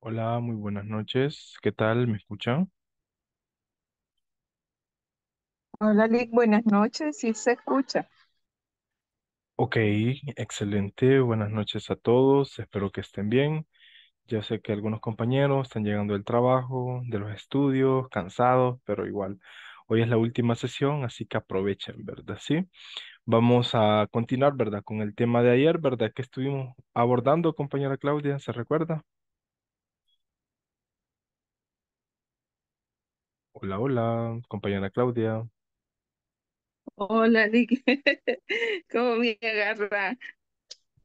Hola, muy buenas noches. ¿Qué tal? ¿Me escuchan? Hola, Lick, buenas noches. Sí se escucha. Ok, excelente. Buenas noches a todos. Espero que estén bien. Ya sé que algunos compañeros están llegando del trabajo, de los estudios, cansados, pero igual. Hoy es la última sesión, así que aprovechen, ¿verdad? Sí. Vamos a continuar, ¿verdad? Con el tema de ayer, ¿verdad? Que estuvimos abordando, compañera Claudia, ¿se recuerda? Hola, hola, compañera Claudia. Hola, Lick. ¿Cómo me agarra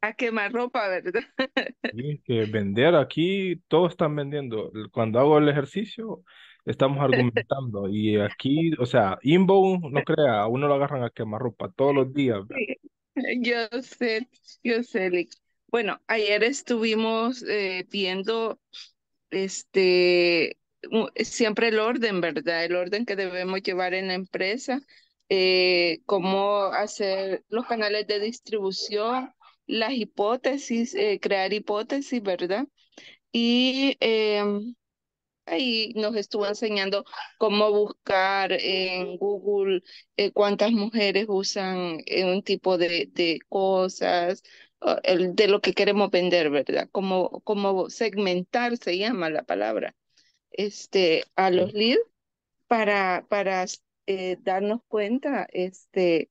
a quemar ropa, verdad? que vender aquí, todos están vendiendo. Cuando hago el ejercicio, estamos argumentando. Y aquí, o sea, Inbound, no crea, a uno lo agarran a quemar ropa todos los días. Yo sé, yo sé, Lick. Bueno, ayer estuvimos eh, viendo este siempre el orden, ¿verdad? El orden que debemos llevar en la empresa, eh, cómo hacer los canales de distribución, las hipótesis, eh, crear hipótesis, ¿verdad? Y em, ahí nos estuvo enseñando cómo buscar en Google eh, cuántas mujeres usan un tipo de, de cosas, de lo que queremos vender, ¿verdad? Cómo segmentar se llama la palabra este, a los leads para, para eh, darnos cuenta este,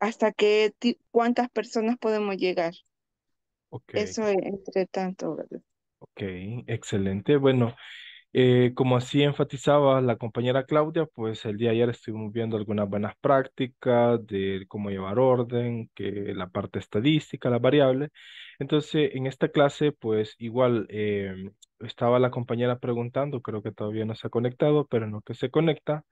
hasta qué cuántas personas podemos llegar. Okay. Eso es, entre tanto, ¿verdad? Ok, excelente. Bueno, eh, como así enfatizaba la compañera Claudia, pues el día de ayer estuvimos viendo algunas buenas prácticas de cómo llevar orden, que la parte estadística, la variable. Entonces, en esta clase, pues igual eh, estaba la compañera preguntando, creo que todavía no se ha conectado, pero no lo que se conecta,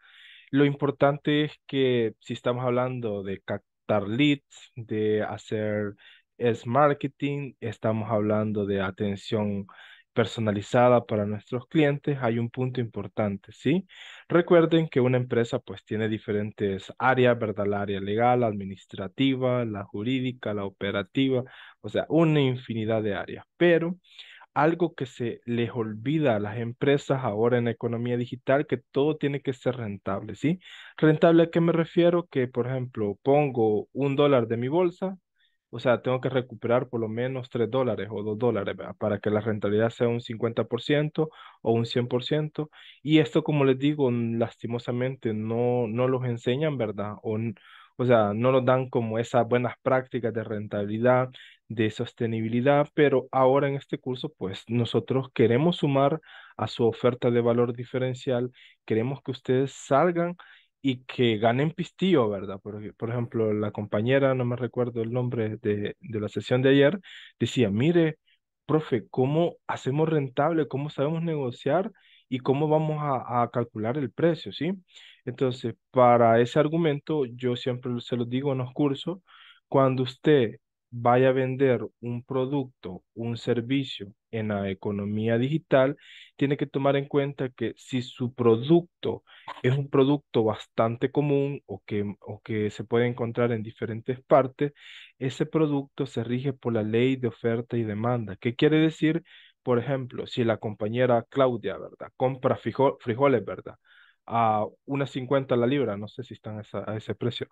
lo importante es que si estamos hablando de captar leads, de hacer es marketing, estamos hablando de atención personalizada para nuestros clientes, hay un punto importante, ¿sí? Recuerden que una empresa pues tiene diferentes áreas, ¿verdad? La área legal, administrativa, la jurídica, la operativa, o sea, una infinidad de áreas, pero algo que se les olvida a las empresas ahora en la economía digital, que todo tiene que ser rentable, ¿sí? Rentable a qué me refiero? Que, por ejemplo, pongo un dólar de mi bolsa, o sea, tengo que recuperar por lo menos tres dólares o dos dólares para que la rentabilidad sea un 50% o un 100%. Y esto, como les digo, lastimosamente no, no los enseñan, ¿verdad? O, o sea, no nos dan como esas buenas prácticas de rentabilidad, de sostenibilidad, pero ahora en este curso, pues nosotros queremos sumar a su oferta de valor diferencial, queremos que ustedes salgan y que ganen pistillo, ¿verdad? Por, ejemplo, la compañera, no me recuerdo el nombre de, de la sesión de ayer, decía, mire, profe, ¿cómo hacemos rentable? ¿Cómo sabemos negociar? ¿Y cómo vamos a, a calcular el precio? ¿Sí? Entonces, para ese argumento, yo siempre se lo digo en los cursos, cuando usted vaya a vender un producto, un servicio en la economía digital, tiene que tomar en cuenta que si su producto es un producto bastante común o que, o que se puede encontrar en diferentes partes, ese producto se rige por la ley de oferta y demanda. ¿Qué quiere decir? Por ejemplo, si la compañera Claudia, ¿verdad? Compra frijoles, ¿verdad? a unas 50 la libra, no sé si están a, ese precio,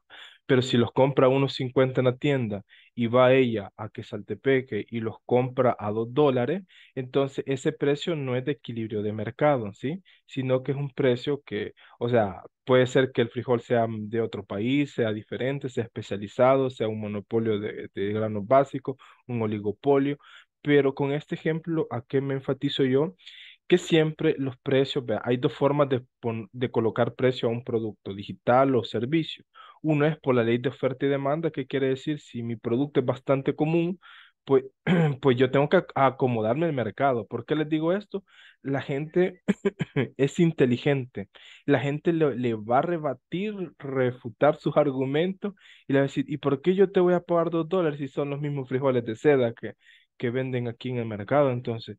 pero si los compra a unos 50 en la tienda y va ella a que saltepeque y los compra a 2 dólares, entonces ese precio no es de equilibrio de mercado, ¿sí? Sino que es un precio que, o sea, puede ser que el frijol sea de otro país, sea diferente, sea especializado, sea un monopolio de, de granos básicos, un oligopolio, pero con este ejemplo, ¿a qué me enfatizo yo? que siempre los precios, hay dos formas de, colocar precio a un producto, digital o servicio. Uno es por la ley de oferta y demanda, que quiere decir si mi producto es bastante común, pues, pues yo tengo que acomodarme al mercado. ¿Por qué les digo esto? La gente es inteligente. La gente le, va a rebatir, refutar sus argumentos y le va a decir, ¿y por qué yo te voy a pagar dos dólares si son los mismos frijoles de seda que, que venden aquí en el mercado? Entonces,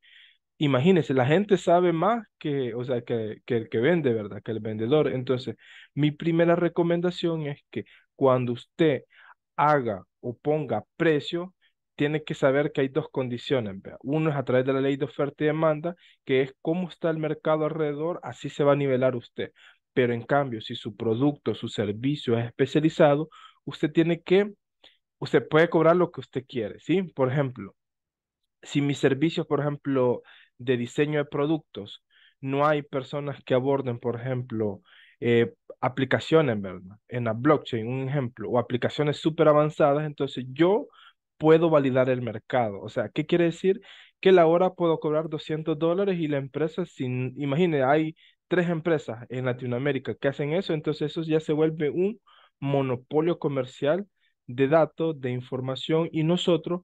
Imagínese, la gente sabe más que, o sea, que, el que vende, ¿verdad? Que el vendedor. Entonces, mi primera recomendación es que cuando usted haga o ponga precio, tiene que saber que hay dos condiciones. Uno es a través de la ley de oferta y demanda, que es cómo está el mercado alrededor, así se va a nivelar usted. Pero en cambio, si su producto, su servicio es especializado, usted tiene que, usted puede cobrar lo que usted quiere, ¿sí? Por ejemplo, si mis servicios, por ejemplo, de diseño de productos, no hay personas que aborden, por ejemplo, eh, aplicaciones, En la blockchain, un ejemplo, o aplicaciones súper avanzadas, entonces yo puedo validar el mercado. O sea, ¿qué quiere decir? Que la hora puedo cobrar 200 dólares y la empresa, sin, imagine, hay tres empresas en Latinoamérica que hacen eso, entonces eso ya se vuelve un monopolio comercial de datos, de información, y nosotros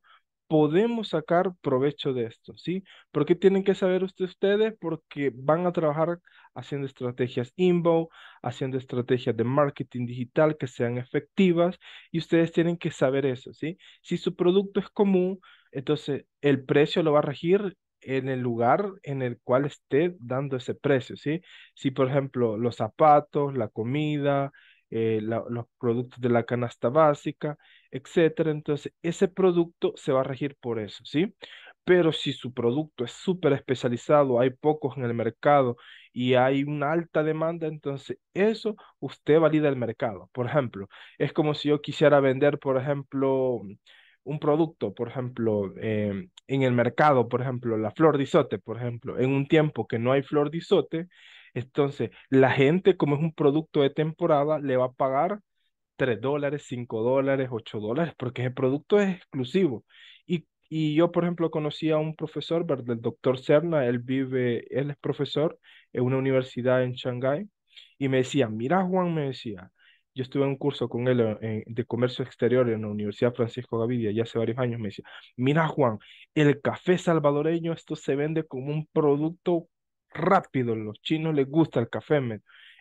podemos sacar provecho de esto, ¿sí? ¿Por qué tienen que saber ustedes? ustedes? Porque van a trabajar haciendo estrategias inbound, haciendo estrategias de marketing digital que sean efectivas y ustedes tienen que saber eso, ¿sí? Si su producto es común, entonces el precio lo va a regir en el lugar en el cual esté dando ese precio, ¿sí? Si, por ejemplo, los zapatos, la comida, eh, los productos de la canasta básica, etcétera. Entonces, ese producto se va a regir por eso, ¿sí? Pero si su producto es súper especializado, hay pocos en el mercado y hay una alta demanda, entonces eso usted valida el mercado. Por ejemplo, es como si yo quisiera vender, por ejemplo, un producto, por ejemplo, eh, en el mercado, por ejemplo, la flor de isote, por ejemplo, en un tiempo que no hay flor de isote, entonces, la gente, como es un producto de temporada, le va a pagar 3 dólares, 5 dólares, 8 dólares, porque el producto es exclusivo. Y, y yo, por ejemplo, conocí a un profesor, el doctor Cerna, él vive, él es profesor en una universidad en Shanghái, y me decía, mira Juan, me decía, yo estuve en un curso con él eh, de comercio exterior en la Universidad Francisco Gavidia ya hace varios años, me decía, mira Juan, el café salvadoreño, esto se vende como un producto rápido. Los chinos les gusta el café.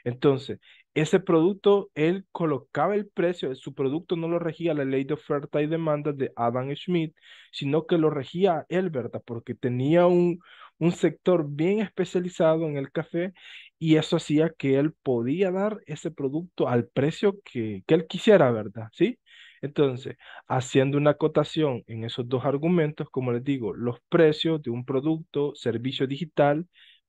Entonces, ese producto, él colocaba el precio, de su producto no lo regía la ley de oferta y demanda de Adam Smith, sino que lo regía él, ¿verdad? Porque tenía un, un sector bien especializado en el café y eso hacía que él podía dar ese producto al precio que, él quisiera, ¿verdad? ¿Sí? Entonces, haciendo una acotación en esos dos argumentos, como les digo, los precios de un producto, servicio digital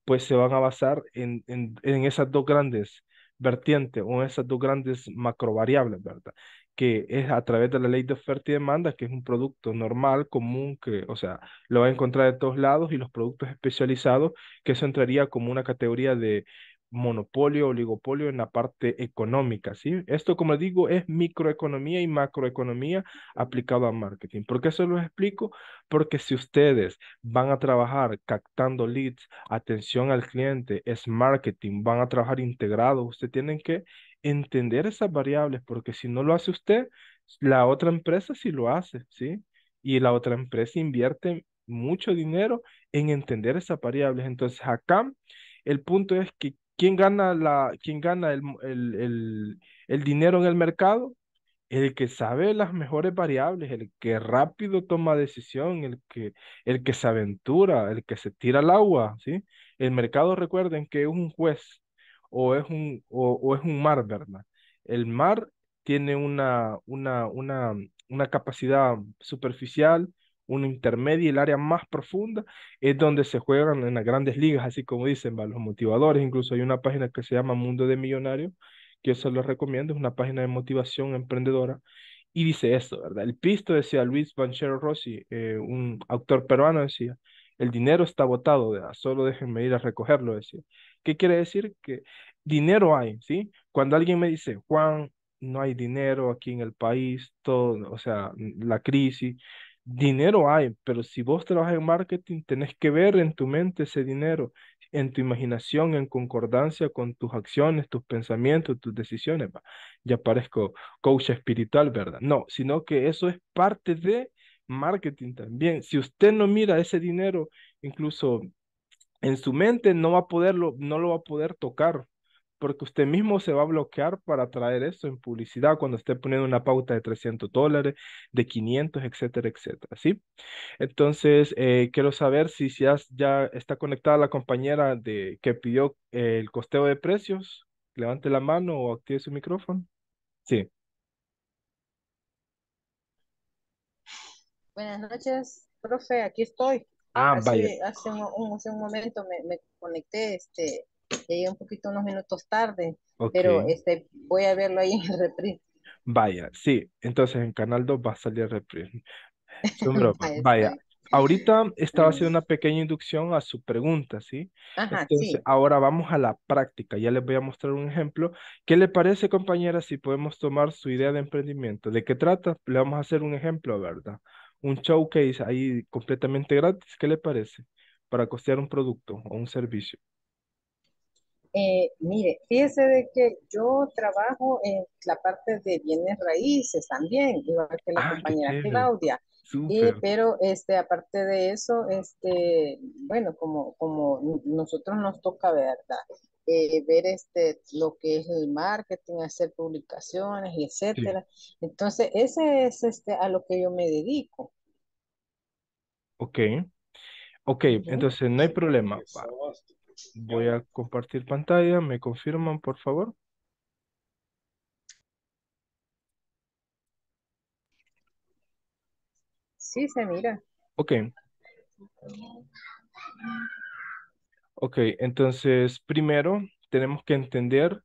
pues se van a basar en, en, esas dos grandes vertientes o en esas dos grandes variables ¿verdad? Que es a través de la ley de oferta y demanda, que es un producto normal, común, que, o sea, lo va a encontrar de todos lados, y los productos especializados, que eso entraría como una categoría de monopolio, oligopolio en la parte económica, ¿sí? Esto, como digo, es microeconomía y macroeconomía aplicado a marketing. ¿Por qué se los explico? Porque si ustedes van a trabajar captando leads, atención al cliente, es marketing, van a trabajar integrado, ustedes tienen que entender esas variables, porque si no lo hace usted, la otra empresa sí lo hace, ¿sí? Y la otra empresa invierte mucho dinero en entender esas variables. Entonces, acá el punto es que ¿Quién gana, la, gana el, el, dinero en el mercado? El que sabe las mejores variables, el que rápido toma decisión, el que, el que se aventura, el que se tira al agua, ¿sí? El mercado, recuerden que es un juez o es un, o, es un mar, ¿verdad? El mar tiene una, una, una, una capacidad superficial, un intermedio y el área más profunda es donde se juegan en las grandes ligas, así como dicen ¿va? los motivadores. Incluso hay una página que se llama Mundo de Millonarios, que yo se los recomiendo, es una página de motivación emprendedora. Y dice esto, ¿verdad? El pisto decía Luis Banchero Rossi, eh, un autor peruano, decía, el dinero está botado, solo déjenme ir a recogerlo, decía. ¿Qué quiere decir? Que dinero hay, ¿sí? Cuando alguien me dice, Juan, no hay dinero aquí en el país, todo, o sea, la crisis, Dinero hay, pero si vos trabajas en marketing, tenés que ver en tu mente ese dinero, en tu imaginación, en concordancia con tus acciones, tus pensamientos, tus decisiones. Ya parezco coach espiritual, ¿verdad? No, sino que eso es parte de marketing también. Si usted no mira ese dinero, incluso en su mente, no va a poderlo, no lo va a poder tocar porque usted mismo se va a bloquear para traer eso en publicidad cuando esté poniendo una pauta de 300 dólares, de 500, etcétera, etcétera, ¿sí? Entonces, eh, quiero saber si, si has, ya está conectada la compañera de, que pidió el costeo de precios. Levante la mano o active su micrófono. Sí. Buenas noches, profe, aquí estoy. Ah, hace, Hace un, momento me, me conecté, este, Llegué un poquito, unos minutos tarde, pero este, voy a verlo ahí en el reprise. Vaya, sí, entonces en Canal 2 va a salir el reprise. Vaya, ahorita estaba haciendo una pequeña inducción a su pregunta, ¿sí? Ajá, Entonces, ahora vamos a la práctica. Ya les voy a mostrar un ejemplo. ¿Qué le parece, compañera, si podemos tomar su idea de emprendimiento? ¿De qué trata? Le vamos a hacer un ejemplo, ¿verdad? Un showcase ahí completamente gratis. ¿Qué le parece? Para costear un producto o un servicio. Eh, mire, fíjese de que yo trabajo en la parte de bienes raíces también, igual que la ah, compañera Claudia. Y pero este, aparte de eso, este, bueno, como, como nosotros nos toca, ¿verdad? Eh, ver este, lo que es el marketing, hacer publicaciones, etcétera. Entonces, ese es este, a lo que yo me dedico. Ok. Ok, entonces no hay problema. Voy a compartir pantalla. ¿Me confirman, por favor? Sí, se mira. Ok. Ok, entonces primero tenemos que entender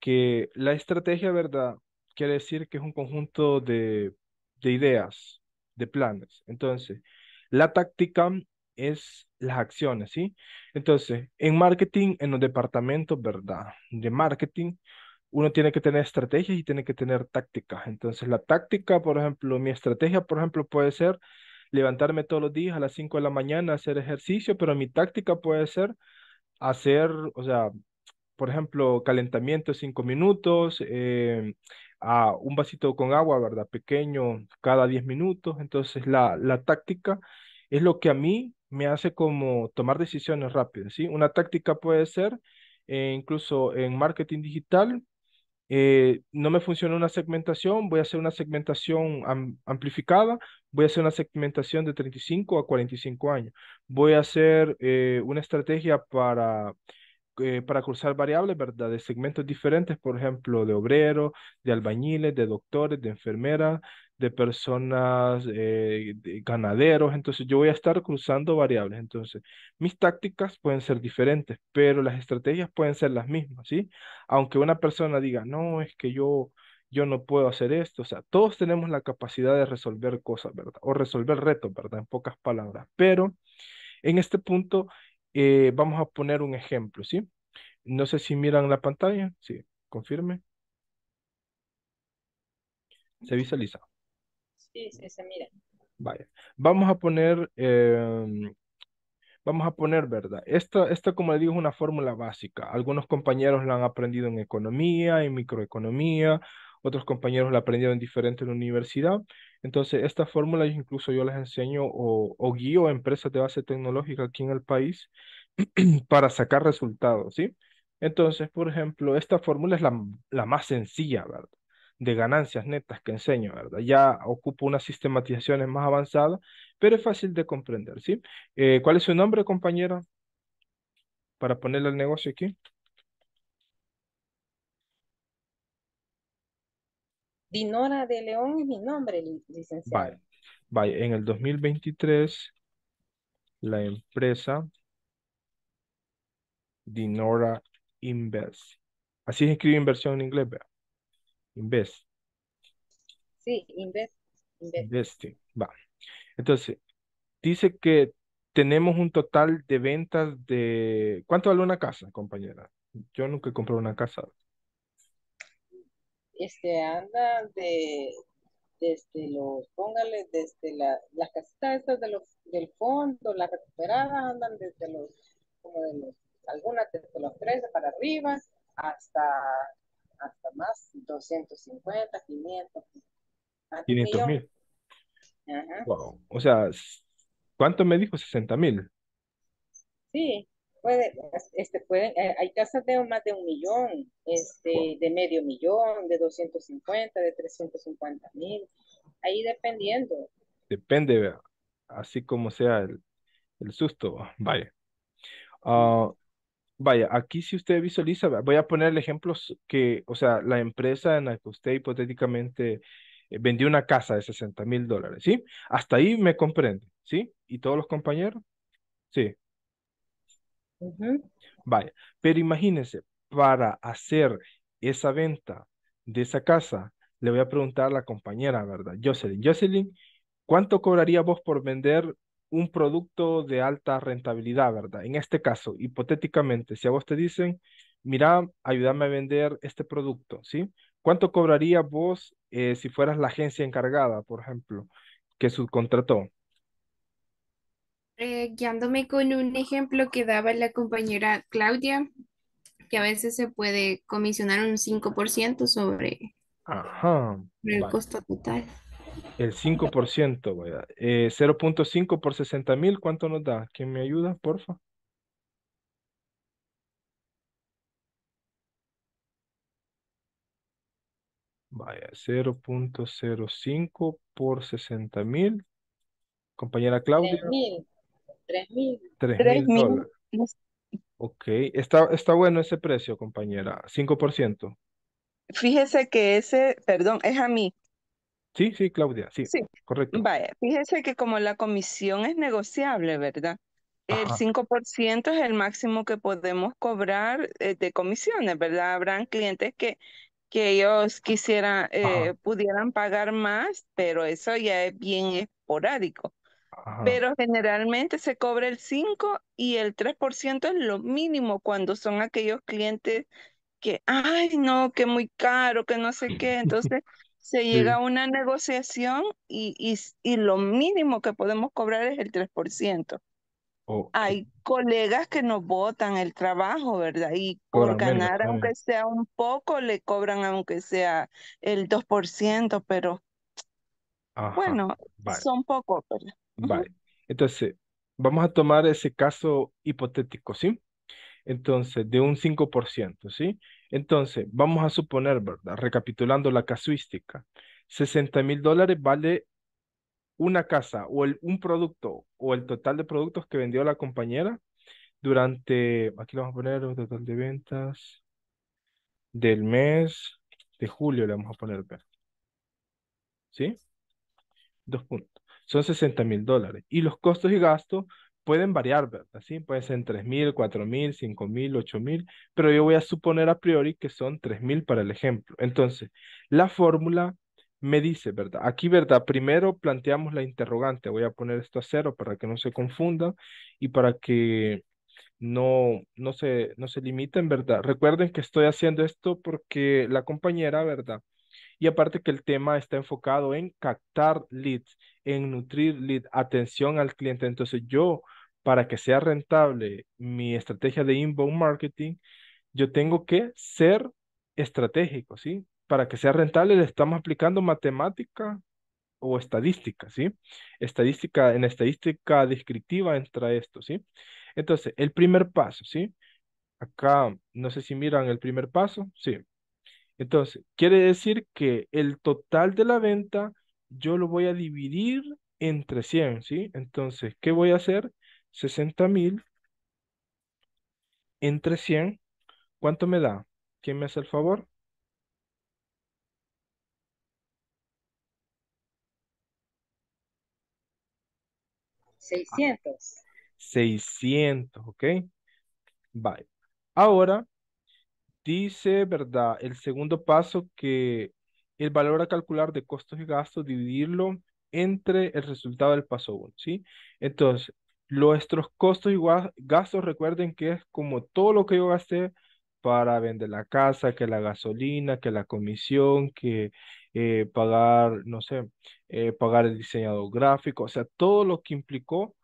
que la estrategia, ¿verdad? Quiere decir que es un conjunto de, ideas, de planes. Entonces, la táctica es las acciones, ¿sí? Entonces, en marketing, en los departamentos, ¿verdad? De marketing, uno tiene que tener estrategias y tiene que tener tácticas. Entonces, la táctica, por ejemplo, mi estrategia, por ejemplo, puede ser levantarme todos los días a las 5 de la mañana hacer ejercicio, pero mi táctica puede ser hacer, o sea, por ejemplo, calentamiento 5 minutos, eh, a un vasito con agua, ¿verdad? Pequeño, cada 10 minutos. Entonces, la, la táctica es lo que a mí me hace como tomar decisiones rápidas, ¿sí? Una táctica puede ser, eh, incluso en marketing digital, eh, no me funciona una segmentación, voy a hacer una segmentación amplificada, voy a hacer una segmentación de 35 a 45 años, voy a hacer eh, una estrategia para para cursar variables, ¿verdad? De segmentos diferentes, por ejemplo, de obreros, de albañiles, de doctores, de enfermeras, de personas, eh, de ganaderos, entonces yo voy a estar cruzando variables, entonces mis tácticas pueden ser diferentes, pero las estrategias pueden ser las mismas, ¿sí? Aunque una persona diga, no, es que yo, yo no puedo hacer esto, o sea, todos tenemos la capacidad de resolver cosas, ¿verdad? O resolver retos, ¿verdad? En pocas palabras, pero en este punto eh, vamos a poner un ejemplo, ¿sí? No sé si miran la pantalla, sí, confirme. Se visualiza. Sí, sí, mira. Vaya. Vamos a poner, em, vamos a poner, ¿verdad? Esta, esta, como le digo, es una fórmula básica. Algunos compañeros la han aprendido en economía, en microeconomía, otros compañeros la aprendieron diferente en la universidad. Entonces, esta fórmula incluso yo les enseño o, guío a empresas de base tecnológica aquí en el país para sacar resultados, ¿sí? Entonces, por ejemplo, esta fórmula es la, la más sencilla, ¿verdad? de ganancias netas que enseño, ¿verdad? Ya ocupo unas sistematizaciones más avanzadas, pero es fácil de comprender, ¿sí? Eh, ¿Cuál es su nombre, compañero? Para ponerle el negocio aquí. Dinora de León es mi nombre, licenciado. Vale, En el 2023, la empresa Dinora Invest. Así se escribe inversión en inglés, ¿verdad? Invest. Sí, invest. invest. Va. Entonces, dice que tenemos un total de ventas de... ¿Cuánto vale una casa, compañera? Yo nunca he comprado una casa. Este anda de desde los, póngale, desde las casitas estas de los, del fondo, las recuperadas andan desde los, como de los, algunas desde los 13 para arriba, hasta hasta más, 250, 500. 500 mil. Wow. O sea, ¿cuánto me dijo? 60 mil. Sí, puede, este, puede, eh, hay casas de más de un millón, este, de medio millón, de 250, de 350 mil, ahí dependiendo. Depende, así como sea el, susto, vaya. Ah, vaya, aquí si usted visualiza, voy a poner ejemplos que, o sea, la empresa en la que usted hipotéticamente eh, vendió una casa de 60 mil dólares, ¿sí? Hasta ahí me comprende, ¿sí? ¿Y todos los compañeros? Sí. Vaya, pero imagínense, para hacer esa venta de esa casa, le voy a preguntar a la compañera, ¿verdad? Jocelyn, Jocelyn, ¿cuánto cobraría vos por vender un producto de alta rentabilidad, ¿verdad? En este caso, hipotéticamente, si a vos te dicen, mira, ayúdame a vender este producto, ¿sí? ¿Cuánto cobraría vos eh, si fueras la agencia encargada, por ejemplo, que subcontrató? Eh, guiándome con un ejemplo que daba la compañera Claudia, que a veces se puede comisionar un 5% sobre, el costo total. El 5%, vaya, 0.5 eh, por 60 mil, ¿cuánto nos da? ¿Quién me ayuda, porfa? Vaya, 0.05 por 60 mil. Compañera Claudia. 3 mil. 3 mil. 3 mil. Ok, está bueno ese precio, compañera. 5%. Fíjese que ese, perdón, es a mí. Sí, sí, Claudia, sí, sí. correcto. Vaya, fíjese que como la comisión es negociable, ¿verdad? El 5% es el máximo que podemos cobrar eh, de comisiones, ¿verdad? Habrán clientes que, que ellos quisieran, eh, pudieran pagar más, pero eso ya es bien esporádico. Pero generalmente se cobra el 5 y el 3% es lo mínimo cuando son aquellos clientes que, ay, no, que muy caro, que no sé qué. Entonces, se llega a una negociación y, y, lo mínimo que podemos cobrar es el 3%. Hay colegas que nos votan el trabajo, ¿verdad? Y por, ganar, aunque sea un poco, le cobran aunque sea el 2%, pero bueno, son pocos, ¿verdad? Vale. Entonces, vamos a tomar ese caso hipotético, ¿sí? Entonces, de un 5%, ¿sí? Entonces, vamos a suponer, ¿verdad? Recapitulando la casuística, 60 mil dólares vale una casa o el, un producto o el total de productos que vendió la compañera durante, aquí vamos a poner, el total de ventas del mes de julio, le vamos a poner, ¿sí? Dos puntos. Son 60 mil dólares. Y los costos y gastos pueden variar, ¿verdad? Sí, puede ser en cinco mil, ocho mil, pero yo voy a suponer a priori que son tres mil para el ejemplo. Entonces, la fórmula me dice, ¿verdad? Aquí, ¿verdad? Primero planteamos la interrogante. Voy a poner esto a cero para que no se confunda y para que no, no, se, no se limiten, ¿verdad? Recuerden que estoy haciendo esto porque la compañera, ¿verdad? Y aparte que el tema está enfocado en captar leads, en nutrir lead, atención al cliente. Entonces yo para que sea rentable mi estrategia de inbound marketing, yo tengo que ser estratégico, ¿sí? Para que sea rentable le estamos aplicando matemática o estadística, ¿sí? Estadística, en estadística descriptiva entra esto, ¿sí? Entonces, el primer paso, ¿sí? Acá, no sé si miran el primer paso, sí. Entonces, quiere decir que el total de la venta yo lo voy a dividir entre 100, ¿sí? Entonces, ¿qué voy a hacer? mil entre 100, ¿cuánto me da? ¿Quién me hace el favor? Seiscientos. 600, ¿ok? Bye. Ahora, dice, ¿verdad? El segundo paso que el valor a calcular de costos y gastos, dividirlo entre el resultado del paso 1, ¿sí? Entonces, Nuestros costos y gastos, recuerden que es como todo lo que yo gasté para vender la casa, que la gasolina, que la comisión, que eh, pagar, no sé, eh, pagar el diseñador gráfico, o sea, todo lo que implicó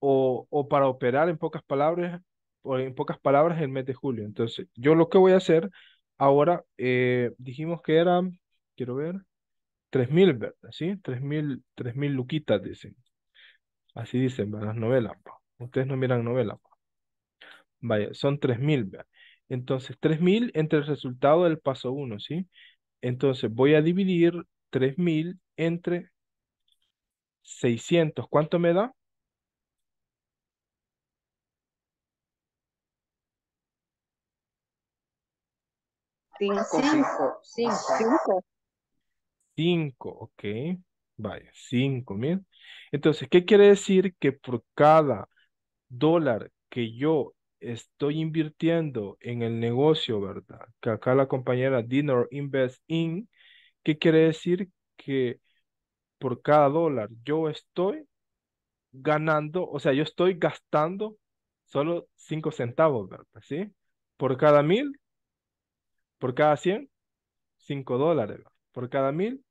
o, para operar en pocas palabras, en pocas palabras, el mes de julio. Entonces, yo lo que voy a hacer ahora, eh, dijimos que eran, quiero ver, 3.000, ¿verdad? ¿Sí? mil luquitas, dicen. Así dicen, ¿verdad? Las novelas. Pa. Ustedes no miran novelas. Vaya, son 3000, Entonces, 3000 entre el resultado del paso 1, ¿sí? Entonces, voy a dividir 3000 entre 600. ¿Cuánto me da? Cinco. Cinco. Cinco, ok. Vaya, 5 mil. Entonces, ¿qué quiere decir? Que por cada dólar que yo estoy invirtiendo en el negocio, ¿verdad? Que acá la compañera Dinner Invest In, ¿qué quiere decir? Que por cada dólar yo estoy ganando, o sea, yo estoy gastando solo 5 centavos, ¿verdad? ¿Sí? Por cada mil, por cada 100, 5 dólares, Por cada mil,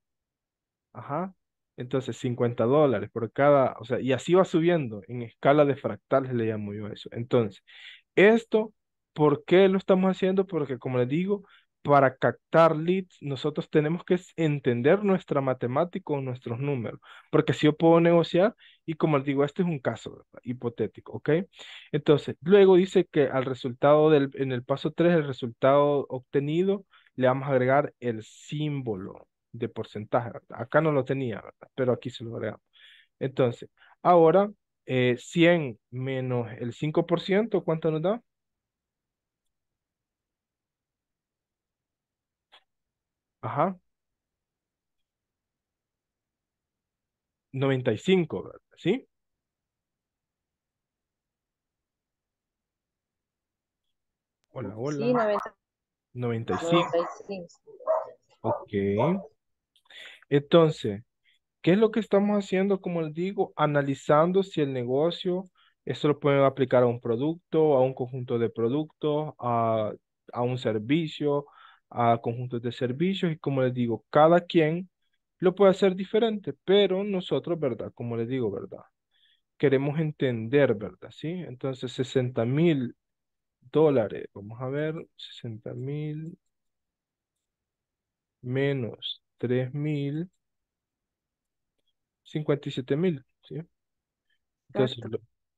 ajá, entonces, 50 dólares por cada, o sea, y así va subiendo en escala de fractales, le llamo yo eso. Entonces, esto, ¿por qué lo estamos haciendo? Porque, como les digo, para captar leads, nosotros tenemos que entender nuestra matemática o nuestros números, porque si yo puedo negociar, y como les digo, este es un caso hipotético, ¿ok? Entonces, luego dice que al resultado del, en el paso 3, el resultado obtenido, le vamos a agregar el símbolo, de porcentaje. ¿verdad? Acá no lo tenía, ¿verdad? pero aquí se lo agregamos. Entonces, ahora eh, 100 menos el 5%, ¿cuánto nos da? Ajá. 95, ¿verdad? ¿sí? Hola, hola. Sí, 95. 95. Ok. Entonces, ¿qué es lo que estamos haciendo? Como les digo, analizando si el negocio, esto lo pueden aplicar a un producto, a un conjunto de productos, a, a un servicio, a conjuntos de servicios. Y como les digo, cada quien lo puede hacer diferente, pero nosotros, ¿verdad? Como les digo, ¿verdad? Queremos entender, ¿verdad? ¿Sí? Entonces, 60 mil dólares, vamos a ver, 60 mil menos 3.000, 57.000, ¿sí? Entonces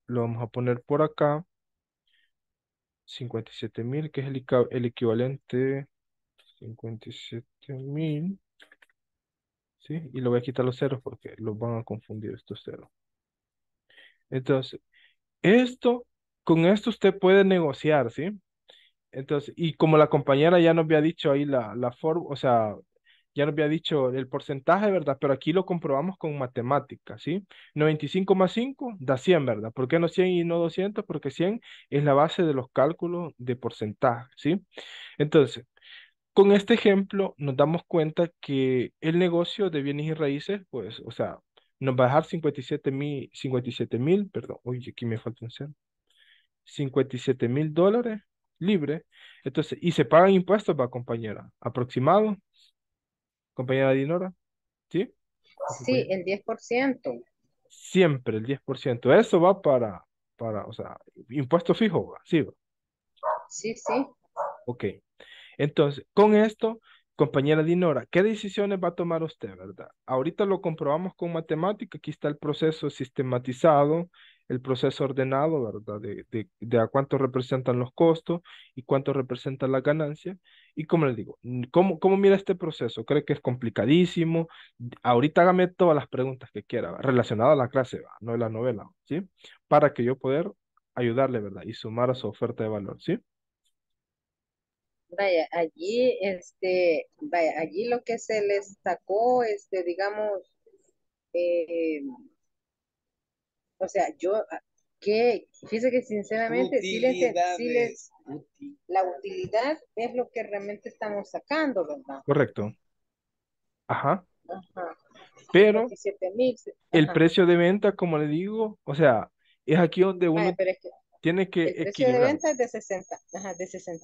lo, vamos a poner por acá. 57.000, que es el, el equivalente 57.000. ¿Sí? Y lo voy a quitar los ceros porque los van a confundir estos ceros. Entonces, esto, con esto usted puede negociar, ¿sí? Entonces, y como la compañera ya nos había dicho ahí la, la forma, o sea, ya nos había dicho el porcentaje, ¿verdad? Pero aquí lo comprobamos con matemáticas, ¿sí? más 95 5 da 100, ¿verdad? ¿Por qué no 100 y no 200? Porque 100 es la base de los cálculos de porcentaje, ¿sí? Entonces, con este ejemplo nos damos cuenta que el negocio de bienes y raíces, pues, o sea, nos va a dejar 57 mil, 57 mil, perdón, oye, aquí me falta un cero, 57 mil dólares libre. Entonces, y se pagan impuestos, va compañera, aproximado compañera Dinora? ¿Sí? Sí, el 10%. Siempre el 10%. Eso va para, para o sea, impuesto fijo, ¿sí? Sí, sí. Ok. Entonces, con esto, compañera Dinora, ¿qué decisiones va a tomar usted, verdad? Ahorita lo comprobamos con matemática, aquí está el proceso sistematizado, el proceso ordenado, ¿verdad? De, de, de a cuánto representan los costos y cuánto representa la ganancia. Y como les digo, ¿cómo, ¿cómo mira este proceso? ¿Cree que es complicadísimo? Ahorita hágame todas las preguntas que quiera relacionadas a la clase, no a la novela, ¿sí? Para que yo poder ayudarle, ¿verdad? Y sumar a su oferta de valor, ¿sí? Vaya, allí, este, vaya, allí lo que se les sacó, este, digamos, eh, o sea, yo que, fíjese que sinceramente, si les, la utilidad es lo que realmente estamos sacando, ¿verdad? Correcto. Ajá. Pero el precio de venta, como le digo, o sea, es aquí donde uno tiene que el precio de venta es de 60,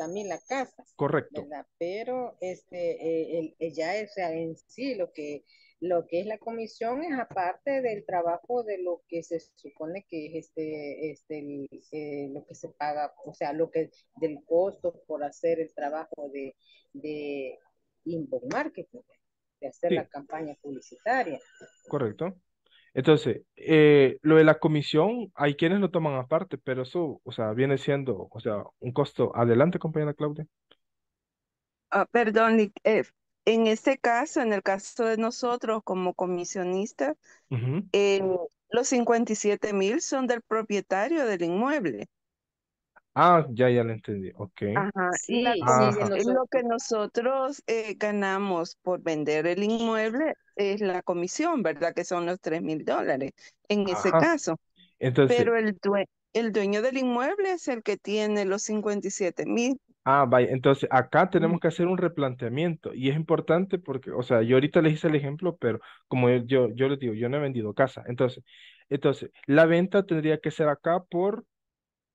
de mil la casa. Correcto. Pero este, eh, eh, ya es en sí lo que lo que es la comisión es aparte del trabajo de lo que se supone que es este, este eh, lo que se paga, o sea, lo que del costo por hacer el trabajo de, de marketing, de hacer la campaña publicitaria. Correcto. Entonces, eh, lo de la comisión, hay quienes lo toman aparte, pero eso, o sea, viene siendo, o sea, un costo. Adelante, compañera Claudia. Ah, perdón, Nick eh, en este caso, en el caso de nosotros como comisionistas, eh, los 57 mil son del propietario del inmueble. Ah, ya, ya lo entendí, ok. Ajá, sí, lo que nosotros eh, ganamos por vender el inmueble es la comisión, ¿verdad? Que son los 3 mil dólares en ese caso. Entonces, Pero el, el dueño del inmueble es el que tiene los 57 mil. Ah, vaya, entonces acá tenemos que hacer un replanteamiento y es importante porque, o sea, yo ahorita les hice el ejemplo, pero como yo, yo les digo, yo no he vendido casa, entonces, entonces, la venta tendría que ser acá por,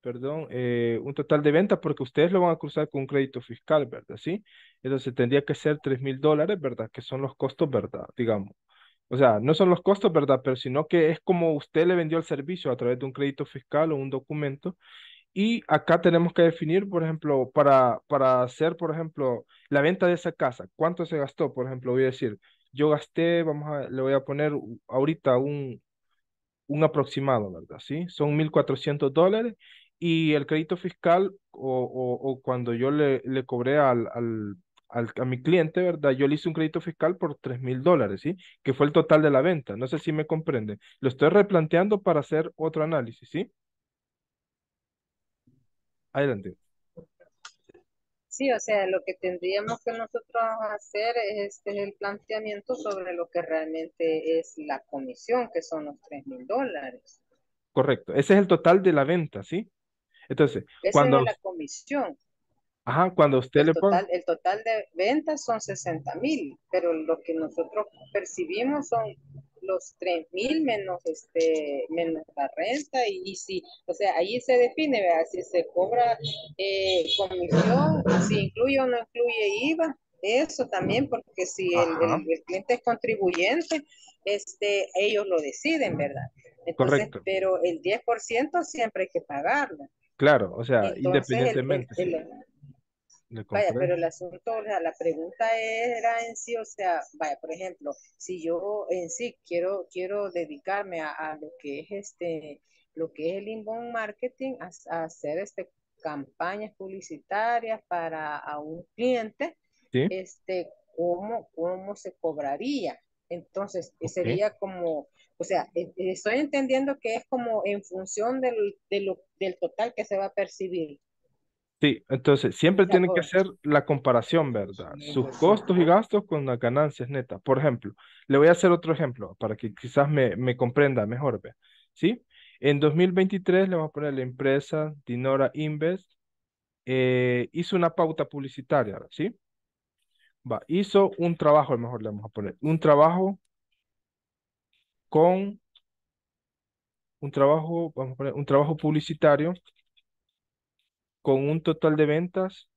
perdón, eh, un total de venta porque ustedes lo van a cruzar con un crédito fiscal, ¿verdad? ¿Sí? Entonces tendría que ser 3 mil dólares, ¿verdad? Que son los costos, ¿verdad? Digamos. O sea, no son los costos, ¿verdad? Pero sino que es como usted le vendió el servicio a través de un crédito fiscal o un documento y acá tenemos que definir, por ejemplo, para, para hacer, por ejemplo, la venta de esa casa, ¿cuánto se gastó? Por ejemplo, voy a decir, yo gasté, vamos a, le voy a poner ahorita un, un aproximado, ¿verdad? ¿Sí? Son 1.400 dólares y el crédito fiscal o, o, cuando yo le, le cobré al, al, a mi cliente, ¿verdad? Yo le hice un crédito fiscal por 3.000 dólares, ¿sí? Que fue el total de la venta. No sé si me comprende. Lo estoy replanteando para hacer otro análisis, ¿sí? Adelante. Sí, o sea, lo que tendríamos que nosotros hacer es este, el planteamiento sobre lo que realmente es la comisión, que son los 3 mil dólares. Correcto, ese es el total de la venta, ¿sí? Entonces, cuando... Es la comisión. Ajá, cuando usted le pone... El total de ventas son 60 mil, pero lo que nosotros percibimos son los tres mil menos, este, menos la renta y, si, o sea, ahí se define, ¿verdad? Si se cobra eh, comisión, si incluye o no incluye IVA, eso también, porque si el, cliente es contribuyente, este, ellos lo deciden, ¿verdad? Entonces, Correcto. Pero el 10% siempre hay que pagarlo. Claro, o sea, independientemente. Vaya, pero el asunto, o sea, la pregunta era en sí, o sea, vaya, por ejemplo, si yo en sí quiero, quiero dedicarme a, lo que es este, lo que es el inbound marketing, a, hacer este campañas publicitarias para un cliente, este, ¿cómo, ¿cómo se cobraría? Entonces, eh, sería como, o sea, eh, eh, estoy entendiendo que es como en función del total que se va a percibir, Sí, entonces siempre tiene que hacer pues. la comparación, ¿verdad? Sus pues, costos y gastos con las ganancias netas. Por ejemplo, le voy a hacer otro ejemplo para que quizás me, comprenda mejor, ¿ve? ¿Sí? En 2023 le vamos a poner la empresa Dinora Invest eh, hizo una pauta publicitaria, ¿sí? Va, hizo un trabajo, lo mejor le vamos a poner, un trabajo con un trabajo, vamos a poner, un trabajo publicitario con un total de ventas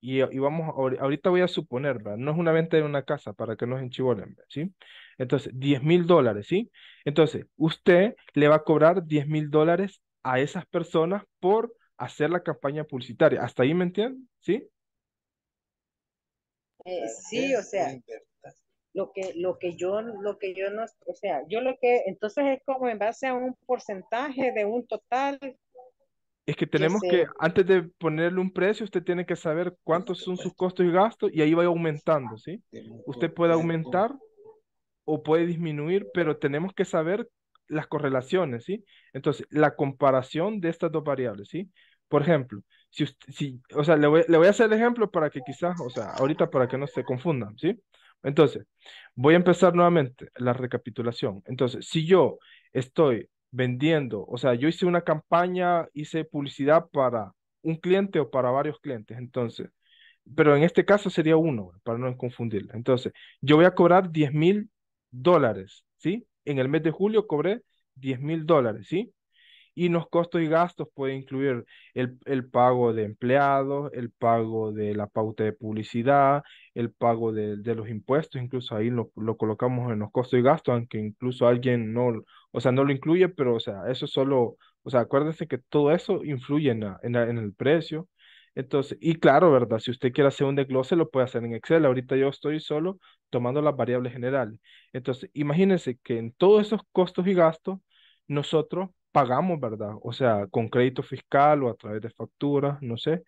y, vamos, ahorita voy a suponer, no es una venta de una casa para que nos enchivolen, ¿sí? Entonces, 10 mil dólares, ¿sí? Entonces, usted le va a cobrar 10 mil dólares a esas personas por hacer la campaña publicitaria. ¿Hasta ahí me entienden? ¿Sí? Eh, sí, o sea, lo que, lo que yo, lo que yo no, o sea, yo lo que, entonces es como en base a un porcentaje de un total es que tenemos que, antes de ponerle un precio, usted tiene que saber cuántos son sus costos y gastos y ahí va aumentando, ¿sí? Usted puede aumentar o puede disminuir, pero tenemos que saber las correlaciones, ¿sí? Entonces, la comparación de estas dos variables, ¿sí? Por ejemplo, si, usted, si o sea, le voy, le voy a hacer el ejemplo para que quizás, o sea, ahorita para que no se confundan, ¿sí? Entonces, voy a empezar nuevamente la recapitulación. Entonces, si yo estoy vendiendo. O sea, yo hice una campaña, hice publicidad para un cliente o para varios clientes. Entonces, pero en este caso sería uno, para no confundir. Entonces, yo voy a cobrar 10 mil dólares, ¿sí? En el mes de julio cobré 10 mil dólares, ¿sí? Y los costos y gastos puede incluir el, pago de empleados, el pago de la pauta de publicidad, el pago de, los impuestos, incluso ahí lo, colocamos en los costos y gastos, aunque incluso alguien no, o sea, no lo incluye, pero o sea, eso solo, o sea, acuérdense que todo eso influye en, el precio. Entonces, y claro, ¿verdad? Si usted quiere hacer un desglose, lo puede hacer en Excel. Ahorita yo estoy solo tomando las variables generales. Entonces, imagínense que en todos esos costos y gastos, nosotros pagamos, ¿verdad? O sea, con crédito fiscal o a través de facturas, no sé,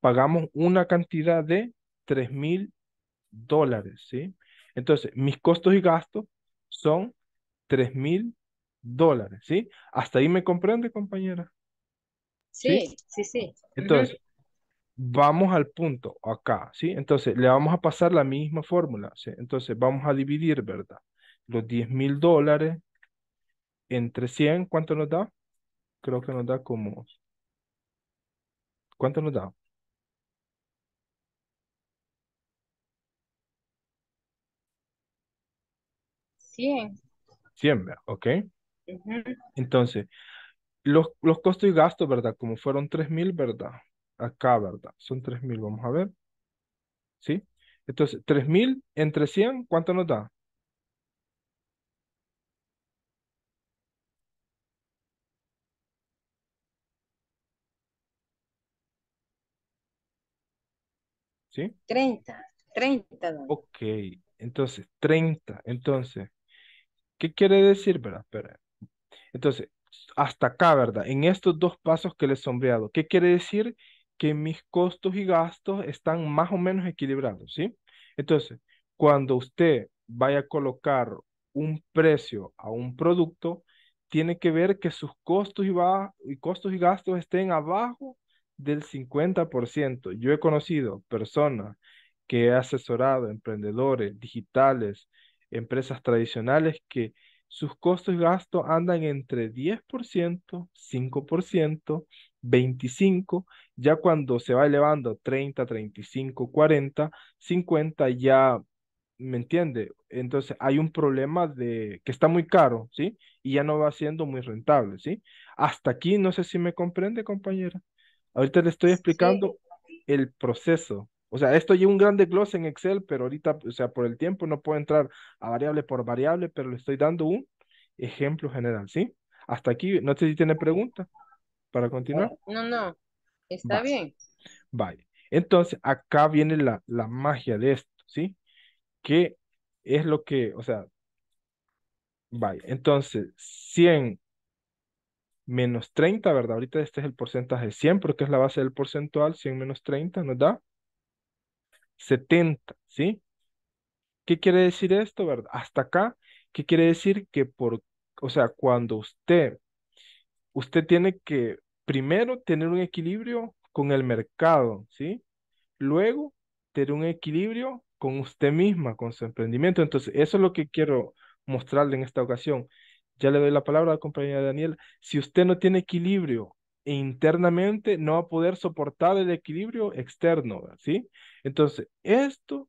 pagamos una cantidad de tres mil dólares, ¿sí? Entonces, mis costos y gastos son tres mil dólares, ¿sí? ¿Hasta ahí me comprende, compañera? Sí, sí, sí. Entonces, vamos al punto acá, ¿sí? Entonces, le vamos a pasar la misma fórmula, ¿sí? Entonces, vamos a dividir, ¿verdad? Los diez mil dólares entre 100, ¿cuánto nos da? Creo que nos da como... ¿Cuánto nos da? 100. 100, ¿verdad? ¿ok? Entonces, los, los costos y gastos, ¿verdad? Como fueron 3.000, ¿verdad? Acá, ¿verdad? Son 3.000, vamos a ver. ¿Sí? Entonces, 3.000 entre 100, ¿cuánto nos da? ¿Sí? 30, 30. Ok, entonces, 30. Entonces, ¿qué quiere decir, verdad? Espera. Entonces, hasta acá, ¿verdad? En estos dos pasos que les he sombreado, ¿qué quiere decir? Que mis costos y gastos están más o menos equilibrados, ¿sí? Entonces, cuando usted vaya a colocar un precio a un producto, tiene que ver que sus costos y, y, costos y gastos estén abajo del 50%. Yo he conocido personas que he asesorado, emprendedores digitales, empresas tradicionales, que sus costos y gastos andan entre 10%, 5%, 25%, ya cuando se va elevando 30, 35, 40, 50, ya, ¿me entiende? Entonces hay un problema de que está muy caro, ¿sí? Y ya no va siendo muy rentable, ¿sí? Hasta aquí, no sé si me comprende, compañera. Ahorita le estoy explicando el proceso. O sea, esto lleva un grande gloss en Excel, pero ahorita, o sea, por el tiempo no puedo entrar a variable por variable, pero le estoy dando un ejemplo general, ¿sí? Hasta aquí, no sé si tiene pregunta para continuar. No, no, está bien. Vale. Entonces, acá viene la, magia de esto, ¿sí? Que es lo que, o sea, vale, entonces, 100 menos 30, ¿verdad? Ahorita este es el porcentaje de 100, porque es la base del porcentual, 100 menos 30 nos da 70, ¿sí? ¿Qué quiere decir esto, verdad? Hasta acá, ¿qué quiere decir? Que por, o sea, cuando usted, usted tiene que primero tener un equilibrio con el mercado, ¿sí? Luego, tener un equilibrio con usted misma, con su emprendimiento. Entonces, eso es lo que quiero mostrarle en esta ocasión, ya le doy la palabra a la compañera Daniel, si usted no tiene equilibrio e internamente, no va a poder soportar el equilibrio externo, ¿sí? Entonces, esto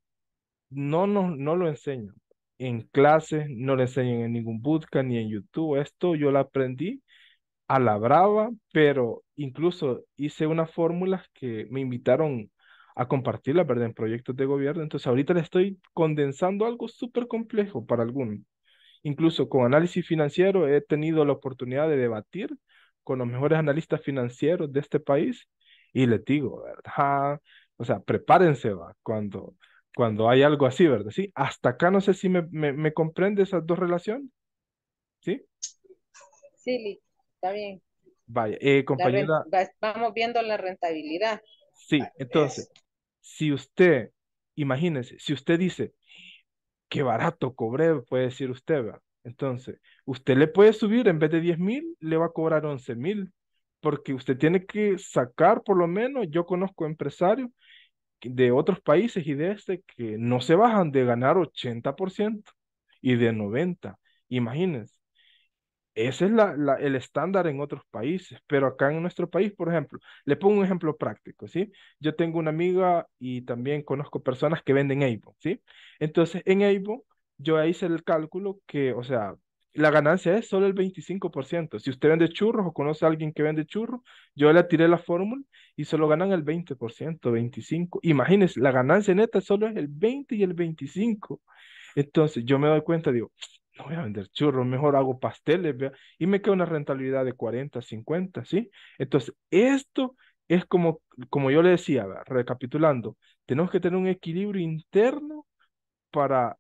no, no lo enseño. en clase no lo enseñan en ningún bootcamp ni en YouTube, esto yo lo aprendí a la brava, pero incluso hice unas fórmulas que me invitaron a compartirla, ¿verdad? En proyectos de gobierno, entonces ahorita le estoy condensando algo súper complejo para algún Incluso con análisis financiero he tenido la oportunidad de debatir con los mejores analistas financieros de este país y les digo, ¿verdad? O sea, prepárense, va, cuando, cuando hay algo así, ¿verdad? Sí, hasta acá no sé si me, me, comprende esas dos relaciones. ¿Sí? Sí, está bien. Vaya, eh, compañera. Vamos viendo la rentabilidad. Sí, entonces, si usted, imagínese, si usted dice, qué barato cobré, puede decir usted. Entonces, usted le puede subir, en vez de 10 mil, le va a cobrar 11 mil, porque usted tiene que sacar, por lo menos, yo conozco empresarios de otros países y de este que no se bajan de ganar 80% y de 90%. Imagínense. Ese es el estándar en otros países, pero acá en nuestro país, por ejemplo, le pongo un ejemplo práctico, ¿sí? Yo tengo una amiga y también conozco personas que venden Avon, ¿sí? Entonces, en Avon, yo hice el cálculo que, o sea, la ganancia es solo el 25%. Si usted vende churros o conoce a alguien que vende churros, yo le tiré la fórmula y solo ganan el 20%, 25%. Imagínense, la ganancia neta solo es el 20 y el 25%. Entonces yo me doy cuenta, digo, voy a vender churros, mejor hago pasteles, y me queda una rentabilidad de 40, 50, ¿sí? Entonces, esto es como, como yo le decía, recapitulando, tenemos que tener un equilibrio interno para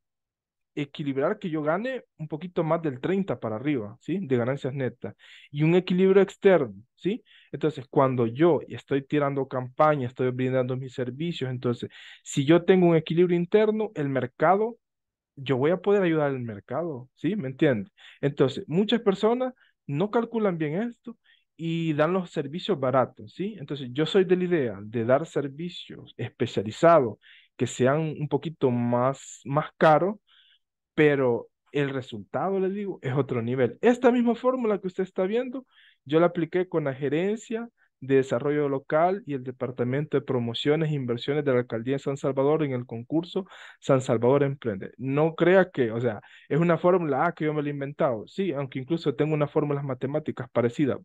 equilibrar que yo gane un poquito más del 30 para arriba, ¿sí? De ganancias netas. Y un equilibrio externo, ¿sí? Entonces, cuando yo estoy tirando campaña, estoy brindando mis servicios, entonces, si yo tengo un equilibrio interno, el mercado yo voy a poder ayudar al mercado, ¿sí? ¿Me entiende? Entonces, muchas personas no calculan bien esto y dan los servicios baratos, ¿sí? Entonces, yo soy de la idea de dar servicios especializados que sean un poquito más, más caros, pero el resultado, les digo, es otro nivel. Esta misma fórmula que usted está viendo, yo la apliqué con la gerencia de Desarrollo Local y el Departamento de Promociones e Inversiones de la Alcaldía de San Salvador en el concurso San Salvador Emprende. No crea que, o sea, es una fórmula ah, que yo me la he inventado. Sí, aunque incluso tengo unas fórmulas matemáticas parecidas.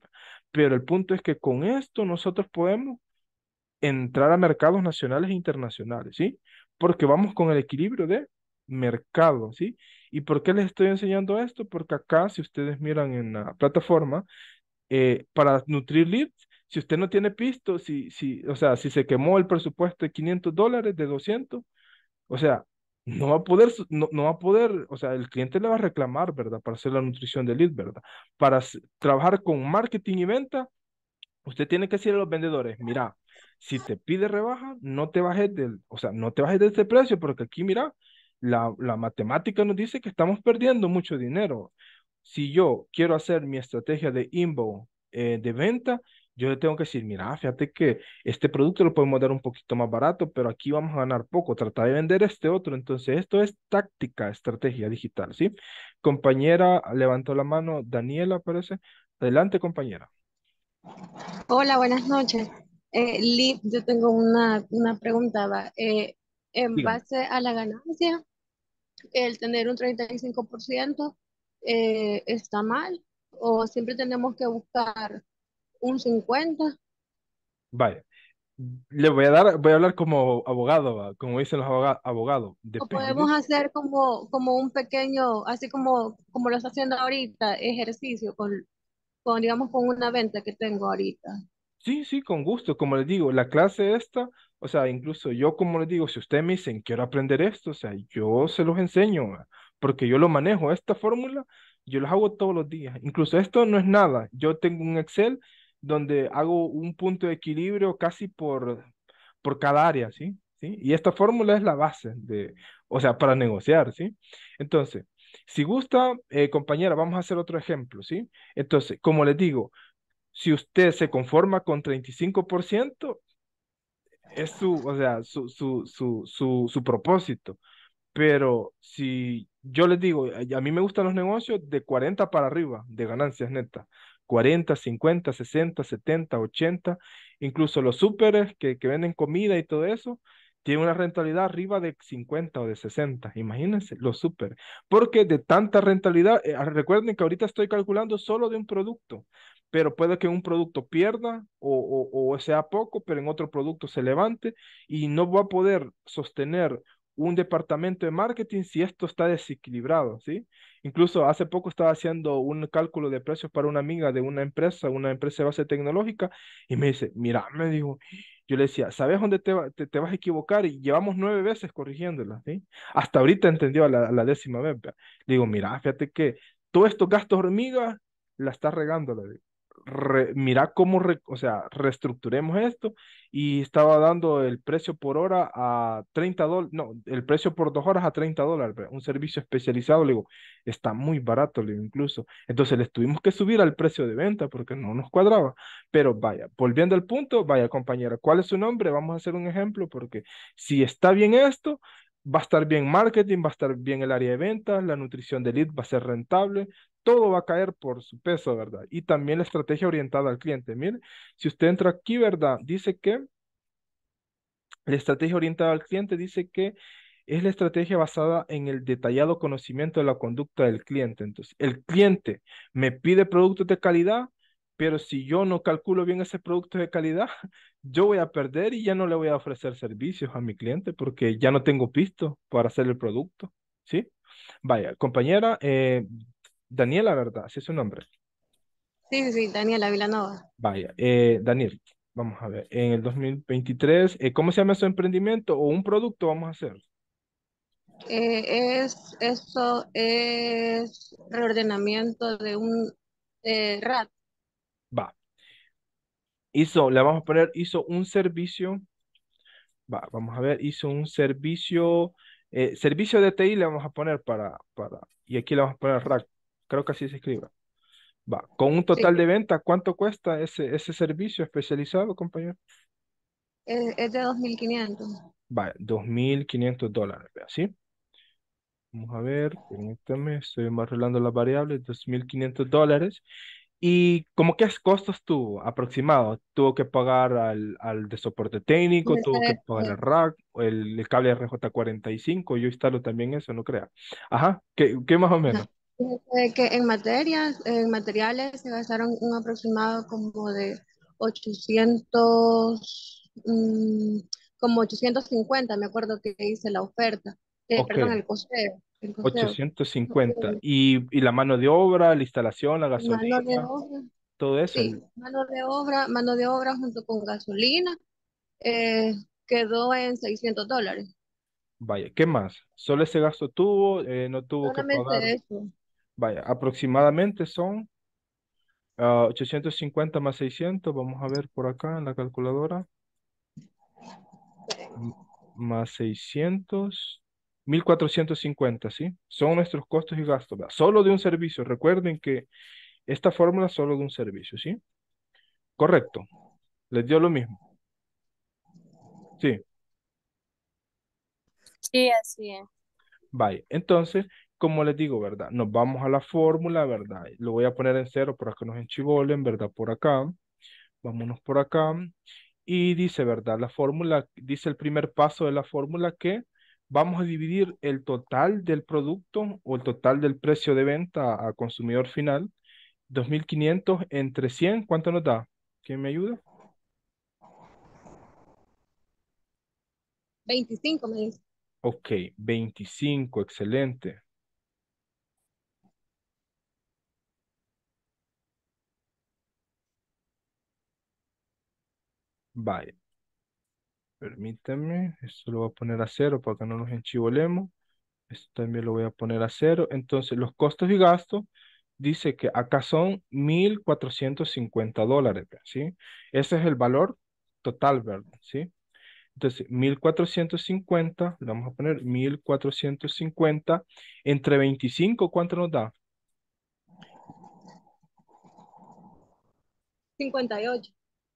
Pero el punto es que con esto nosotros podemos entrar a mercados nacionales e internacionales, ¿sí? Porque vamos con el equilibrio de mercado, ¿sí? ¿Y por qué les estoy enseñando esto? Porque acá, si ustedes miran en la plataforma, eh, para nutrir leads, si usted no tiene pisto, si, si, o sea, si se quemó el presupuesto de 500 dólares, de 200, o sea, no va a poder, no, va a poder, o sea, el cliente le va a reclamar, ¿verdad? Para hacer la nutrición de lead, ¿verdad? Para trabajar con marketing y venta, usted tiene que decir a los vendedores, mira, si te pide rebaja, no te bajes del, o sea, no te bajes de ese precio, porque aquí, mira, la, la matemática nos dice que estamos perdiendo mucho dinero. Si yo quiero hacer mi estrategia de inbound eh, de venta, yo le tengo que decir, mira, fíjate que este producto lo podemos dar un poquito más barato, pero aquí vamos a ganar poco, trata de vender este otro. Entonces, esto es táctica, estrategia digital, ¿sí? Compañera, levantó la mano, Daniela parece. Adelante, compañera. Hola, buenas noches. Eh, Liz, yo tengo una, una pregunta. Eh, en base a la ganancia, el tener un 35% eh, está mal o siempre tenemos que buscar un 50. Vale. Le voy a dar, voy a hablar como abogado, como dicen los abogados. O podemos hacer como, como un pequeño, así como, como lo está haciendo ahorita, ejercicio con, con, digamos, con una venta que tengo ahorita. Sí, sí, con gusto. Como les digo, la clase esta, o sea, incluso yo, como les digo, si ustedes me dicen, quiero aprender esto, o sea, yo se los enseño, porque yo lo manejo, esta fórmula, yo los hago todos los días. Incluso esto no es nada. Yo tengo un Excel donde hago un punto de equilibrio casi por, por cada área, ¿sí? ¿sí? Y esta fórmula es la base de, o sea, para negociar, ¿sí? Entonces, si gusta, eh, compañera, vamos a hacer otro ejemplo, ¿sí? Entonces, como les digo, si usted se conforma con 35%, es su, o sea, su, su, su propósito. Pero si yo les digo, a mí me gustan los negocios de 40 para arriba, de ganancias netas, 40, 50, 60, 70, 80, incluso los superes que, que venden comida y todo eso, tienen una rentabilidad arriba de 50 o de 60. Imagínense, los súper. Porque de tanta rentabilidad, eh, ah, recuerden que ahorita estoy calculando solo de un producto, pero puede que un producto pierda o, o, o, sea poco, pero en otro producto se levante y no va a poder sostener un departamento de marketing si esto está desequilibrado, ¿sí? Incluso hace poco estaba haciendo un cálculo de precios para una amiga de una empresa, una empresa de base tecnológica, y me dice, mira, me dijo, yo le decía, ¿sabes dónde te, vas a equivocar? Y llevamos nueve veces corrigiéndola, ¿sí? Hasta ahorita entendió a la, la décima vez. digo, mira, fíjate que todo esto gasto hormiga la está regando, la vida mirá mira cómo, o sea, reestructuremos esto y estaba dando el precio por hora a 30 dólares, no, el precio por dos horas a 30 dólares, un servicio especializado, le digo, está muy barato, le digo, incluso. Entonces les tuvimos que subir al precio de venta porque no nos cuadraba, pero vaya, volviendo al punto, vaya compañera, ¿cuál es su nombre? Vamos a hacer un ejemplo porque si está bien esto, va a estar bien marketing, va a estar bien el área de ventas, la nutrición de lead va a ser rentable, todo va a caer por su peso, ¿verdad? Y también la estrategia orientada al cliente. Mire, si usted entra aquí, ¿verdad? Dice que la estrategia orientada al cliente dice que es la estrategia basada en el detallado conocimiento de la conducta del cliente. Entonces, el cliente me pide productos de calidad, pero si yo no calculo bien ese producto de calidad, yo voy a perder y ya no le voy a ofrecer servicios a mi cliente porque ya no tengo pisto para hacer el producto, ¿sí? Vaya, compañera, eh, Daniela, ¿verdad? Sí es su nombre. Sí, sí, Daniela Vilanova. Vaya, eh, Daniel, vamos a ver, en el 2023, eh, ¿cómo se llama su emprendimiento o un producto vamos a hacer? Eh, es, eso es reordenamiento de un RAT. Va. Hizo, le vamos a poner, hizo un servicio, va, vamos a ver, hizo un servicio, eh, servicio de TI le vamos a poner para, para, y aquí le vamos a poner RAT Creo que así se escribe. Va. Con un total de venta, ¿cuánto cuesta ese, ese servicio especializado, compañero? Es, es de 2.500. Vale, 2.500 dólares, ¿sí? Vamos a ver, permítame, estoy arreglando las variables, 2.500 dólares. ¿Y como qué costos tuvo aproximado? ¿Tuvo que pagar al, al de soporte técnico? ¿Tuvo que pagar el rack? El, cable RJ45? Yo instalo también eso, no crea. Ajá, ¿qué, qué más o menos? que en materias, en materiales se gastaron un aproximado como de 800, mmm, como 850, me acuerdo que hice la oferta, eh, perdón, el costeo. 850. ¿Y, ¿Y, la mano de obra, la instalación, la gasolina? Todo eso. Sí, mano de obra, mano de obra junto con gasolina, eh, quedó en 600 dólares. Vaya, ¿qué más? ¿Solo ese gasto tuvo? Eh, ¿No tuvo que pagar? Eso. Vaya, aproximadamente son 850 ah, más 600. Vamos a ver por acá en la calculadora. más 600. 1450, ¿sí? Son nuestros costos y gastos, Solo de un servicio. Recuerden que esta fórmula es solo de un servicio, ¿sí? Correcto. Les dio lo mismo. Sí. Sí, así es. Vaya, entonces como les digo, ¿verdad? Nos vamos a la fórmula, ¿verdad? Lo voy a poner en cero para que nos enchivolen, ¿verdad? Por acá. Vámonos por acá. Y dice, ¿verdad? La fórmula, dice el primer paso de la fórmula que vamos a dividir el total del producto o el total del precio de venta a consumidor final, 2.500 entre 100, ¿cuánto nos da? ¿Quién me ayuda? 25, me dice. Ok, 25, excelente. Permítanme, Permíteme, esto lo voy a poner a cero para que no nos enchivolemos. Esto también lo voy a poner a cero. Entonces, los costos y gastos, dice que acá son 1.450 dólares, ¿sí? Ese es el valor total, ¿verdad? ¿Sí? Entonces, 1450, le vamos a poner 1450 entre 25, ¿cuánto nos da? 58.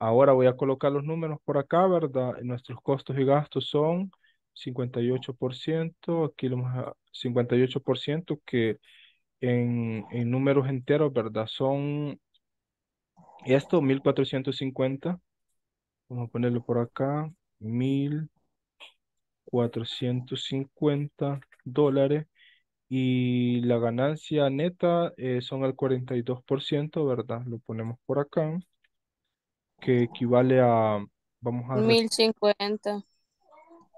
Ahora voy a colocar los números por acá, ¿verdad? Nuestros costos y gastos son 58%, aquí lo vamos a, 58% que en, números enteros, ¿verdad? Son esto, 1450. Vamos a ponerlo por acá, 1450 dólares. Y la ganancia neta eh, son el 42%, ¿verdad? Lo ponemos por acá que equivale a, vamos a... 1050.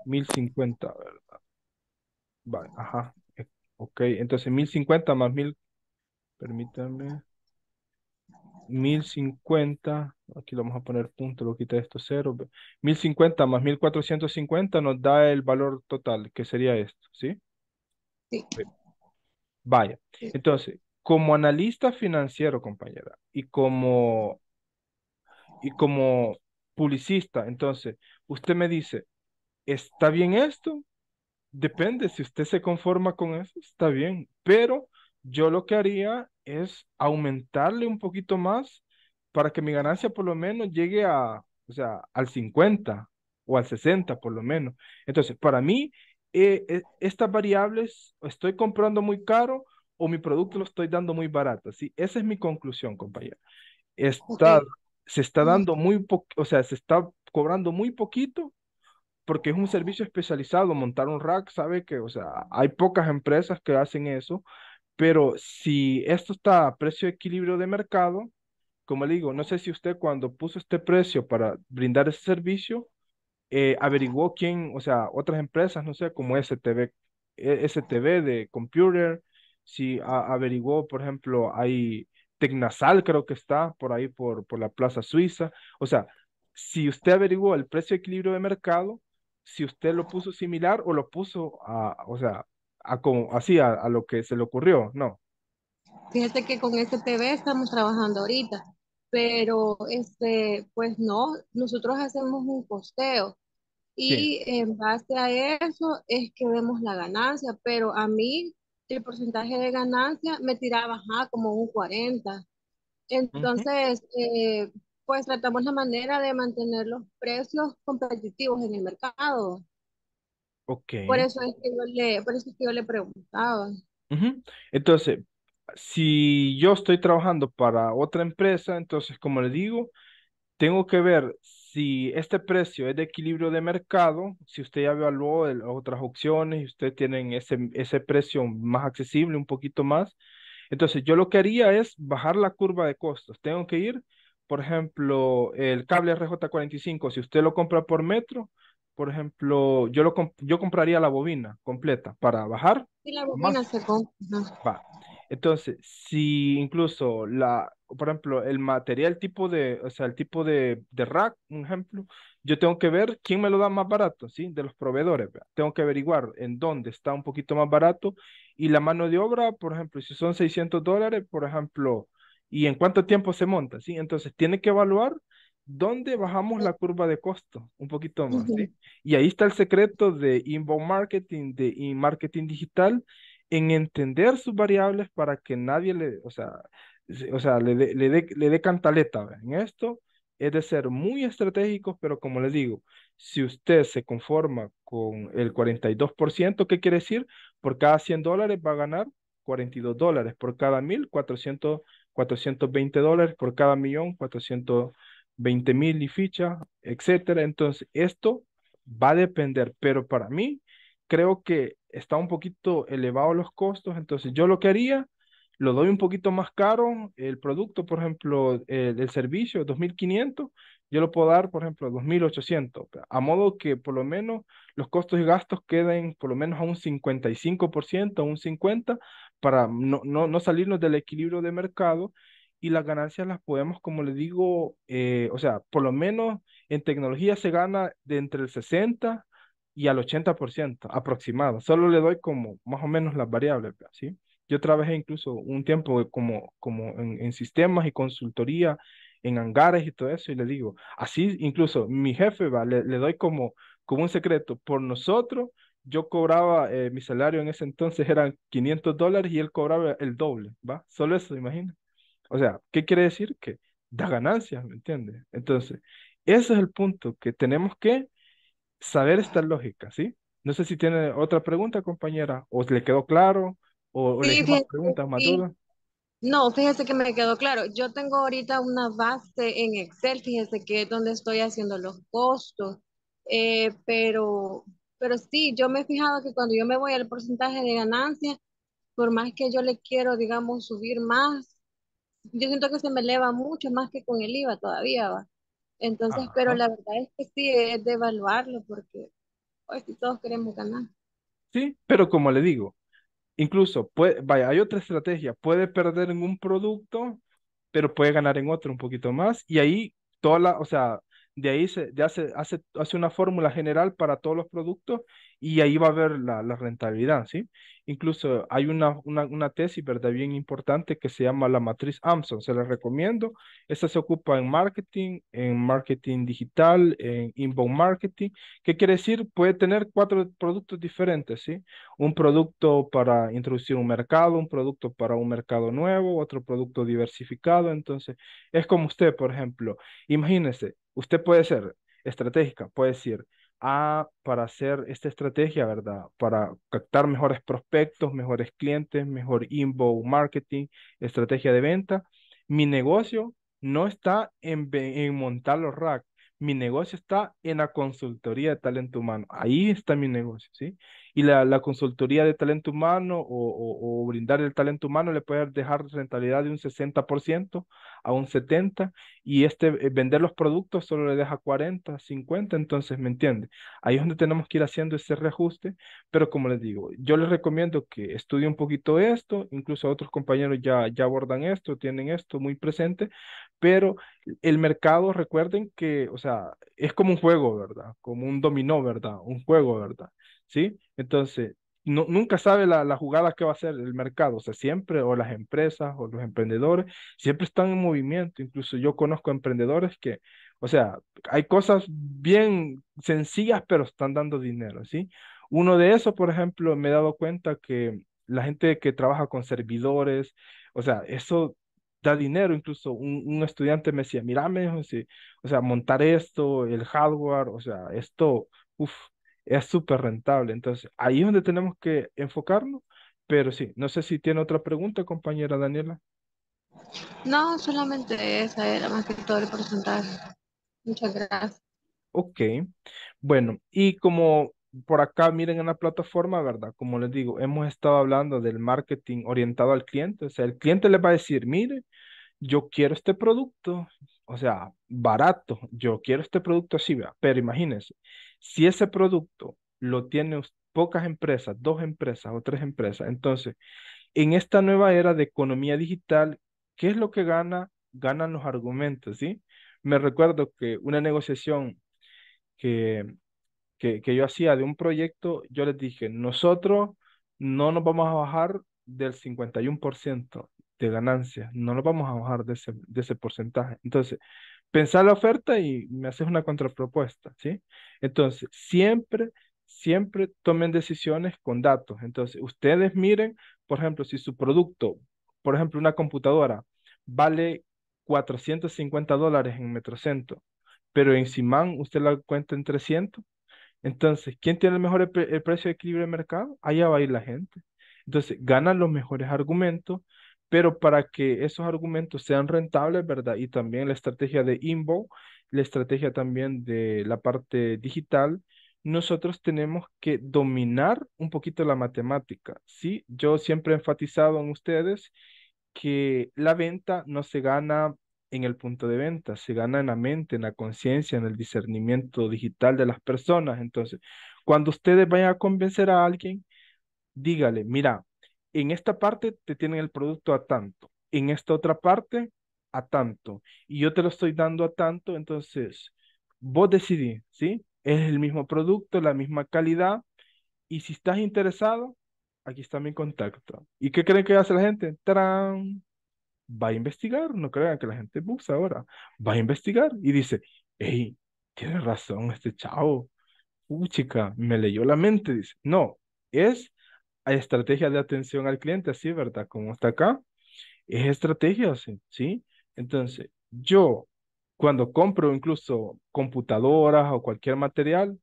1050, ¿verdad? Vale, ajá. Eh, ok, entonces 1050 más 1000, permítanme. 1050, aquí lo vamos a poner punto, lo quita esto cero. 1050 más 1450 nos da el valor total, que sería esto, ¿sí? Sí. Vaya, entonces, como analista financiero, compañera, y como y como publicista, entonces, usted me dice, ¿está bien esto? Depende, si usted se conforma con eso, está bien, pero yo lo que haría es aumentarle un poquito más para que mi ganancia por lo menos llegue a, o sea, al 50 o al 60 por lo menos. Entonces, para mí, eh, eh, estas variables, estoy comprando muy caro o mi producto lo estoy dando muy barato. ¿sí? Esa es mi conclusión, compañera. Está se está dando muy poco, o sea, se está cobrando muy poquito porque es un servicio especializado. Montar un rack, sabe que, o sea, hay pocas empresas que hacen eso, pero si esto está a precio de equilibrio de mercado, como le digo, no sé si usted cuando puso este precio para brindar ese servicio, eh, averiguó quién, o sea, otras empresas, no sé, como STV, e, STV de Computer, si averiguó, por ejemplo, hay Tecnasal creo que está por ahí por, por la Plaza Suiza. O sea, si usted averiguó el precio equilibrio de mercado, si usted lo puso similar o lo puso a, o sea, a como, así a, lo que se le ocurrió, no. Fíjate que con este TV estamos trabajando ahorita, pero este, pues no, nosotros hacemos un costeo y en base a eso es que vemos la ganancia, pero a mí el porcentaje de ganancia me tiraba ajá, como un 40. Entonces, eh, pues tratamos la manera de mantener los precios competitivos en el mercado. Okay. Por eso es que yo le, preguntaba. Entonces, si yo estoy trabajando para otra empresa, entonces, como le digo, tengo que ver si este precio es de equilibrio de mercado, si usted ya evaluó otras opciones y usted tiene ese, ese precio más accesible, un poquito más, entonces yo lo que haría es bajar la curva de costos. Tengo que ir, por ejemplo, el cable RJ45, si usted lo compra por metro, por ejemplo, yo, lo yo compraría la bobina completa para bajar. la bobina se compra. Entonces, si incluso la, por ejemplo, el material tipo de, o sea, el tipo de, de rack, un ejemplo, yo tengo que ver quién me lo da más barato, ¿sí? De los proveedores, tengo que averiguar en dónde está un poquito más barato y la mano de obra, por ejemplo, si son 600 dólares, por ejemplo, y en cuánto tiempo se monta, ¿sí? Entonces, tiene que evaluar dónde bajamos la curva de costo un poquito más, ¿sí? Y ahí está el secreto de inbound marketing, de marketing digital, en entender sus variables para que nadie le, o sea, o sea, le dé cantaleta en esto, es de ser muy estratégico, pero como les digo, si usted se conforma con el 42%, ¿qué quiere decir? Por cada 100 dólares va a ganar 42 dólares, por cada 1000, 400, 420 dólares, por cada millón, 420 mil y ficha, etcétera. Entonces, esto va a depender, pero para mí, creo que está un poquito elevado los costos, entonces yo lo que haría lo doy un poquito más caro, el producto, por ejemplo, eh, el, servicio, 2.500, yo lo puedo dar, por ejemplo, 2.800, a modo que por lo menos los costos y gastos queden por lo menos a un 55%, a un 50%, para no, no, salirnos del equilibrio de mercado y las ganancias las podemos, como le digo, eh, o sea, por lo menos en tecnología se gana de entre el 60 y al 80% aproximado. Solo le doy como más o menos las variables, ¿sí? Yo trabajé incluso un tiempo como, como en, sistemas y consultoría, en hangares y todo eso, y le digo, así incluso mi jefe, le, doy como, como un secreto, por nosotros yo cobraba, eh, mi salario en ese entonces eran 500 dólares y él cobraba el doble, ¿va? Solo eso, imagina. O sea, ¿qué quiere decir? Que da ganancias, ¿me entiendes? Entonces, ese es el punto, que tenemos que saber esta lógica, ¿sí? No sé si tiene otra pregunta, compañera, o le quedó claro, ¿O, preguntas, más No, fíjese que me quedó claro. Yo tengo ahorita una base en Excel, fíjese que es donde estoy haciendo los costos. Eh, pero, pero sí, yo me he fijado que cuando yo me voy al porcentaje de ganancia, por más que yo le quiero, digamos, subir más, yo siento que se me eleva mucho más que con el IVA todavía, ¿va? Entonces, pero la verdad es que sí, es de evaluarlo porque hoy pues, todos queremos ganar. Sí, pero como le digo, Incluso, puede, vaya, hay otra estrategia, puede perder en un producto, pero puede ganar en otro un poquito más. Y ahí toda la, o sea, de ahí se hace, hace, hace una fórmula general para todos los productos y ahí va a haber la, rentabilidad, ¿sí? Incluso hay una, una, tesis, ¿verdad? Bien importante que se llama la matriz Amazon, se la recomiendo. Esta se ocupa en marketing, en marketing digital, en inbound marketing. ¿Qué quiere decir? Puede tener cuatro productos diferentes, ¿sí? Un producto para introducir un mercado, un producto para un mercado nuevo, otro producto diversificado. Entonces, es como usted, por ejemplo. Imagínese, usted puede ser estratégica, puede decir, ah, para hacer esta estrategia, ¿verdad? Para captar mejores prospectos, mejores clientes, mejor inbound marketing, estrategia de venta, mi negocio no está en, en montar los racks, mi negocio está en la consultoría de talento humano. Ahí está mi negocio, ¿sí? Y la, la consultoría de talento humano o, o, brindar el talento humano le puede dejar rentabilidad de un 60% a un 70% y este eh, vender los productos solo le deja 40, 50, entonces, ¿me entiende? Ahí es donde tenemos que ir haciendo ese reajuste, pero como les digo, yo les recomiendo que estudien un poquito esto, incluso otros compañeros ya, ya abordan esto, tienen esto muy presente, pero el mercado, recuerden que, o sea, es como un juego, ¿verdad? Como un dominó, ¿verdad? Un juego, ¿verdad? ¿Sí? Entonces, no, nunca sabe la, la, jugada que va a hacer el mercado, o sea, siempre, o las empresas, o los emprendedores, siempre están en movimiento, incluso yo conozco emprendedores que, o sea, hay cosas bien sencillas, pero están dando dinero, ¿sí? Uno de eso por ejemplo, me he dado cuenta que la gente que trabaja con servidores, o sea, eso da dinero, incluso un, estudiante me decía, mira, sí, o sea, montar esto, el hardware, o sea, esto, uff, es súper rentable. Entonces, ahí es donde tenemos que enfocarnos, pero sí, no sé si tiene otra pregunta, compañera Daniela. No, solamente esa era más que todo el porcentaje. Muchas gracias. Ok, bueno, y como por acá miren en la plataforma, ¿verdad? Como les digo, hemos estado hablando del marketing orientado al cliente, o sea, el cliente le va a decir, mire, yo quiero este producto, o sea, barato, yo quiero este producto así, pero imagínense, si ese producto lo tienen pocas empresas, dos empresas o tres empresas, entonces, en esta nueva era de economía digital, ¿qué es lo que gana? Ganan los argumentos, ¿sí? Me recuerdo que una negociación que, que, que yo hacía de un proyecto, yo les dije, nosotros no nos vamos a bajar del 51% de ganancias. No lo vamos a bajar de ese, de ese porcentaje. Entonces, pensar la oferta y me haces una contrapropuesta, ¿sí? Entonces, siempre, siempre tomen decisiones con datos. Entonces, ustedes miren, por ejemplo, si su producto, por ejemplo, una computadora, vale 450 dólares en Metrocentro, pero en Simán usted la cuenta en 300. Entonces, ¿quién tiene el mejor el precio de equilibrio de mercado? Allá va a ir la gente. Entonces, ganan los mejores argumentos, pero para que esos argumentos sean rentables, ¿verdad? Y también la estrategia de Invo, la estrategia también de la parte digital, nosotros tenemos que dominar un poquito la matemática, ¿sí? Yo siempre he enfatizado en ustedes que la venta no se gana en el punto de venta, se gana en la mente, en la conciencia, en el discernimiento digital de las personas. Entonces, cuando ustedes vayan a convencer a alguien, dígale, mira, en esta parte te tienen el producto a tanto, en esta otra parte a tanto, y yo te lo estoy dando a tanto, entonces vos decidís, ¿sí? Es el mismo producto, la misma calidad, y si estás interesado, aquí está mi contacto. ¿Y qué creen que hace la gente? ¡Tarán! Va a investigar, no crean que la gente busca ahora, va a investigar y dice, hey, tiene razón este chavo, uh, chica, me leyó la mente, dice, no, es estrategia de atención al cliente, así, ¿verdad? Como está acá, es estrategia, ¿sí? Entonces, yo cuando compro incluso computadoras o cualquier material,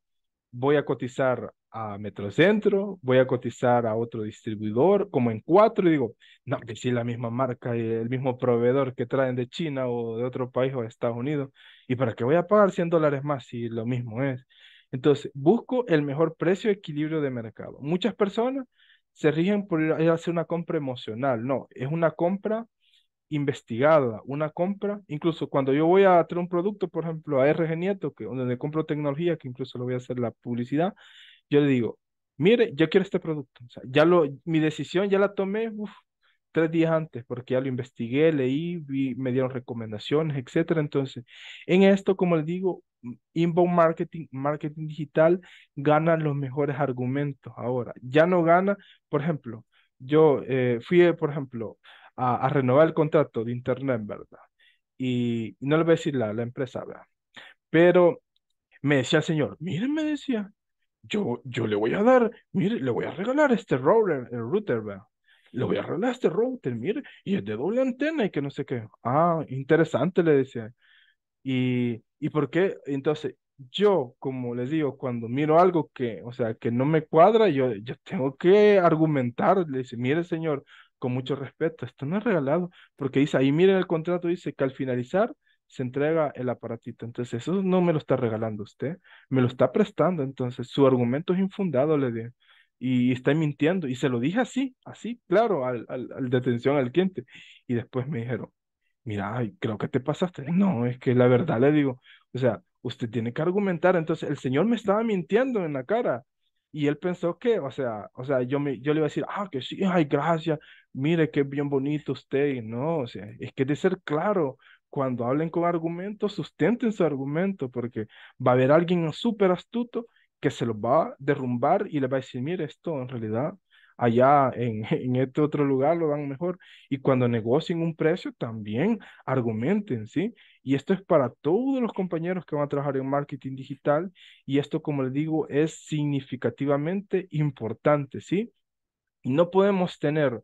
voy a cotizar a Metrocentro, voy a cotizar a otro distribuidor, como en cuatro, y digo, no, que si la misma marca y el mismo proveedor que traen de China o de otro país o de Estados Unidos, ¿y para qué voy a pagar 100 dólares más si lo mismo es? Entonces, busco el mejor precio equilibrio de mercado. Muchas personas se rigen por ir hacer una compra emocional, no, es una compra investigada, una compra, incluso cuando yo voy a traer un producto, por ejemplo, a RG Nieto, que, donde compro tecnología, que incluso le voy a hacer la publicidad, yo le digo, mire, yo quiero este producto, o sea, ya lo, mi decisión ya la tomé tres días antes, porque ya lo investigué, leí, vi, me dieron recomendaciones, etcétera, entonces, en esto, como le digo, inbound marketing, marketing digital, gana los mejores argumentos ahora. Ya no gana, por ejemplo, yo eh, fui, por ejemplo, a, renovar el contrato de Internet, ¿verdad? Y, no le voy a decir la, empresa, ¿verdad? Pero me decía el señor, miren, me decía, yo, yo le voy a dar, mire, le voy a regalar este router, el router, ¿verdad? Le voy a regalar este router, mire, y es de doble antena y que no sé qué. Ah, interesante, le decía. Y ¿Y por qué? Entonces, yo, como les digo, cuando miro algo que, o sea, que no me cuadra, yo, yo tengo que argumentar, le dice, mire señor, con mucho respeto, esto no es regalado, porque dice, ahí miren el contrato, dice que al finalizar se entrega el aparatito, entonces eso no me lo está regalando usted, me lo está prestando, entonces su argumento es infundado, le dije, y está mintiendo, y se lo dije así, así, claro, al, al, al detención al cliente, y después me dijeron, mira, creo que te pasaste. No, es que la verdad le digo, o sea, usted tiene que argumentar. Entonces, el señor me estaba mintiendo en la cara. Y él pensó que, o sea, o sea, yo, me, yo le iba a decir, ah, que sí, ay, gracias, mire qué bien bonito usted. no, o sea, es que de ser claro, cuando hablen con argumentos, sustenten su argumento, porque va a haber alguien súper astuto que se lo va a derrumbar y le va a decir, mire, esto en realidad allá en, este otro lugar lo dan mejor. Y cuando negocien un precio, también argumenten, ¿sí? Y esto es para todos los compañeros que van a trabajar en marketing digital y esto, como les digo, es significativamente importante, ¿sí? Y no podemos tener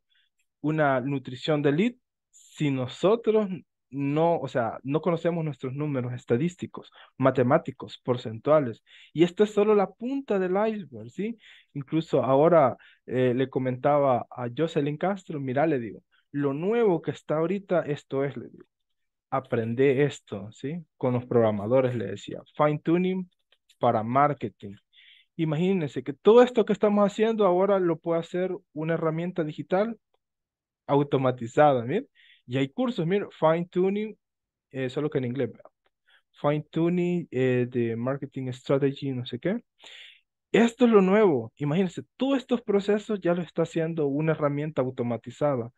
una nutrición de lead si nosotros no, o sea, no conocemos nuestros números estadísticos, matemáticos, porcentuales. Y esto es solo la punta del iceberg, ¿sí? Incluso ahora eh, le comentaba a Jocelyn Castro, mira, le digo, lo nuevo que está ahorita, esto es, le digo, aprende esto, ¿sí? Con los programadores, le decía, fine tuning para marketing. Imagínense que todo esto que estamos haciendo ahora lo puede hacer una herramienta digital automatizada, ¿sí? Y hay cursos, mira, Fine Tuning, eh, solo que en inglés, Fine Tuning eh, de Marketing Strategy, no sé qué. Esto es lo nuevo. Imagínense, todos estos procesos ya lo está haciendo una herramienta automatizada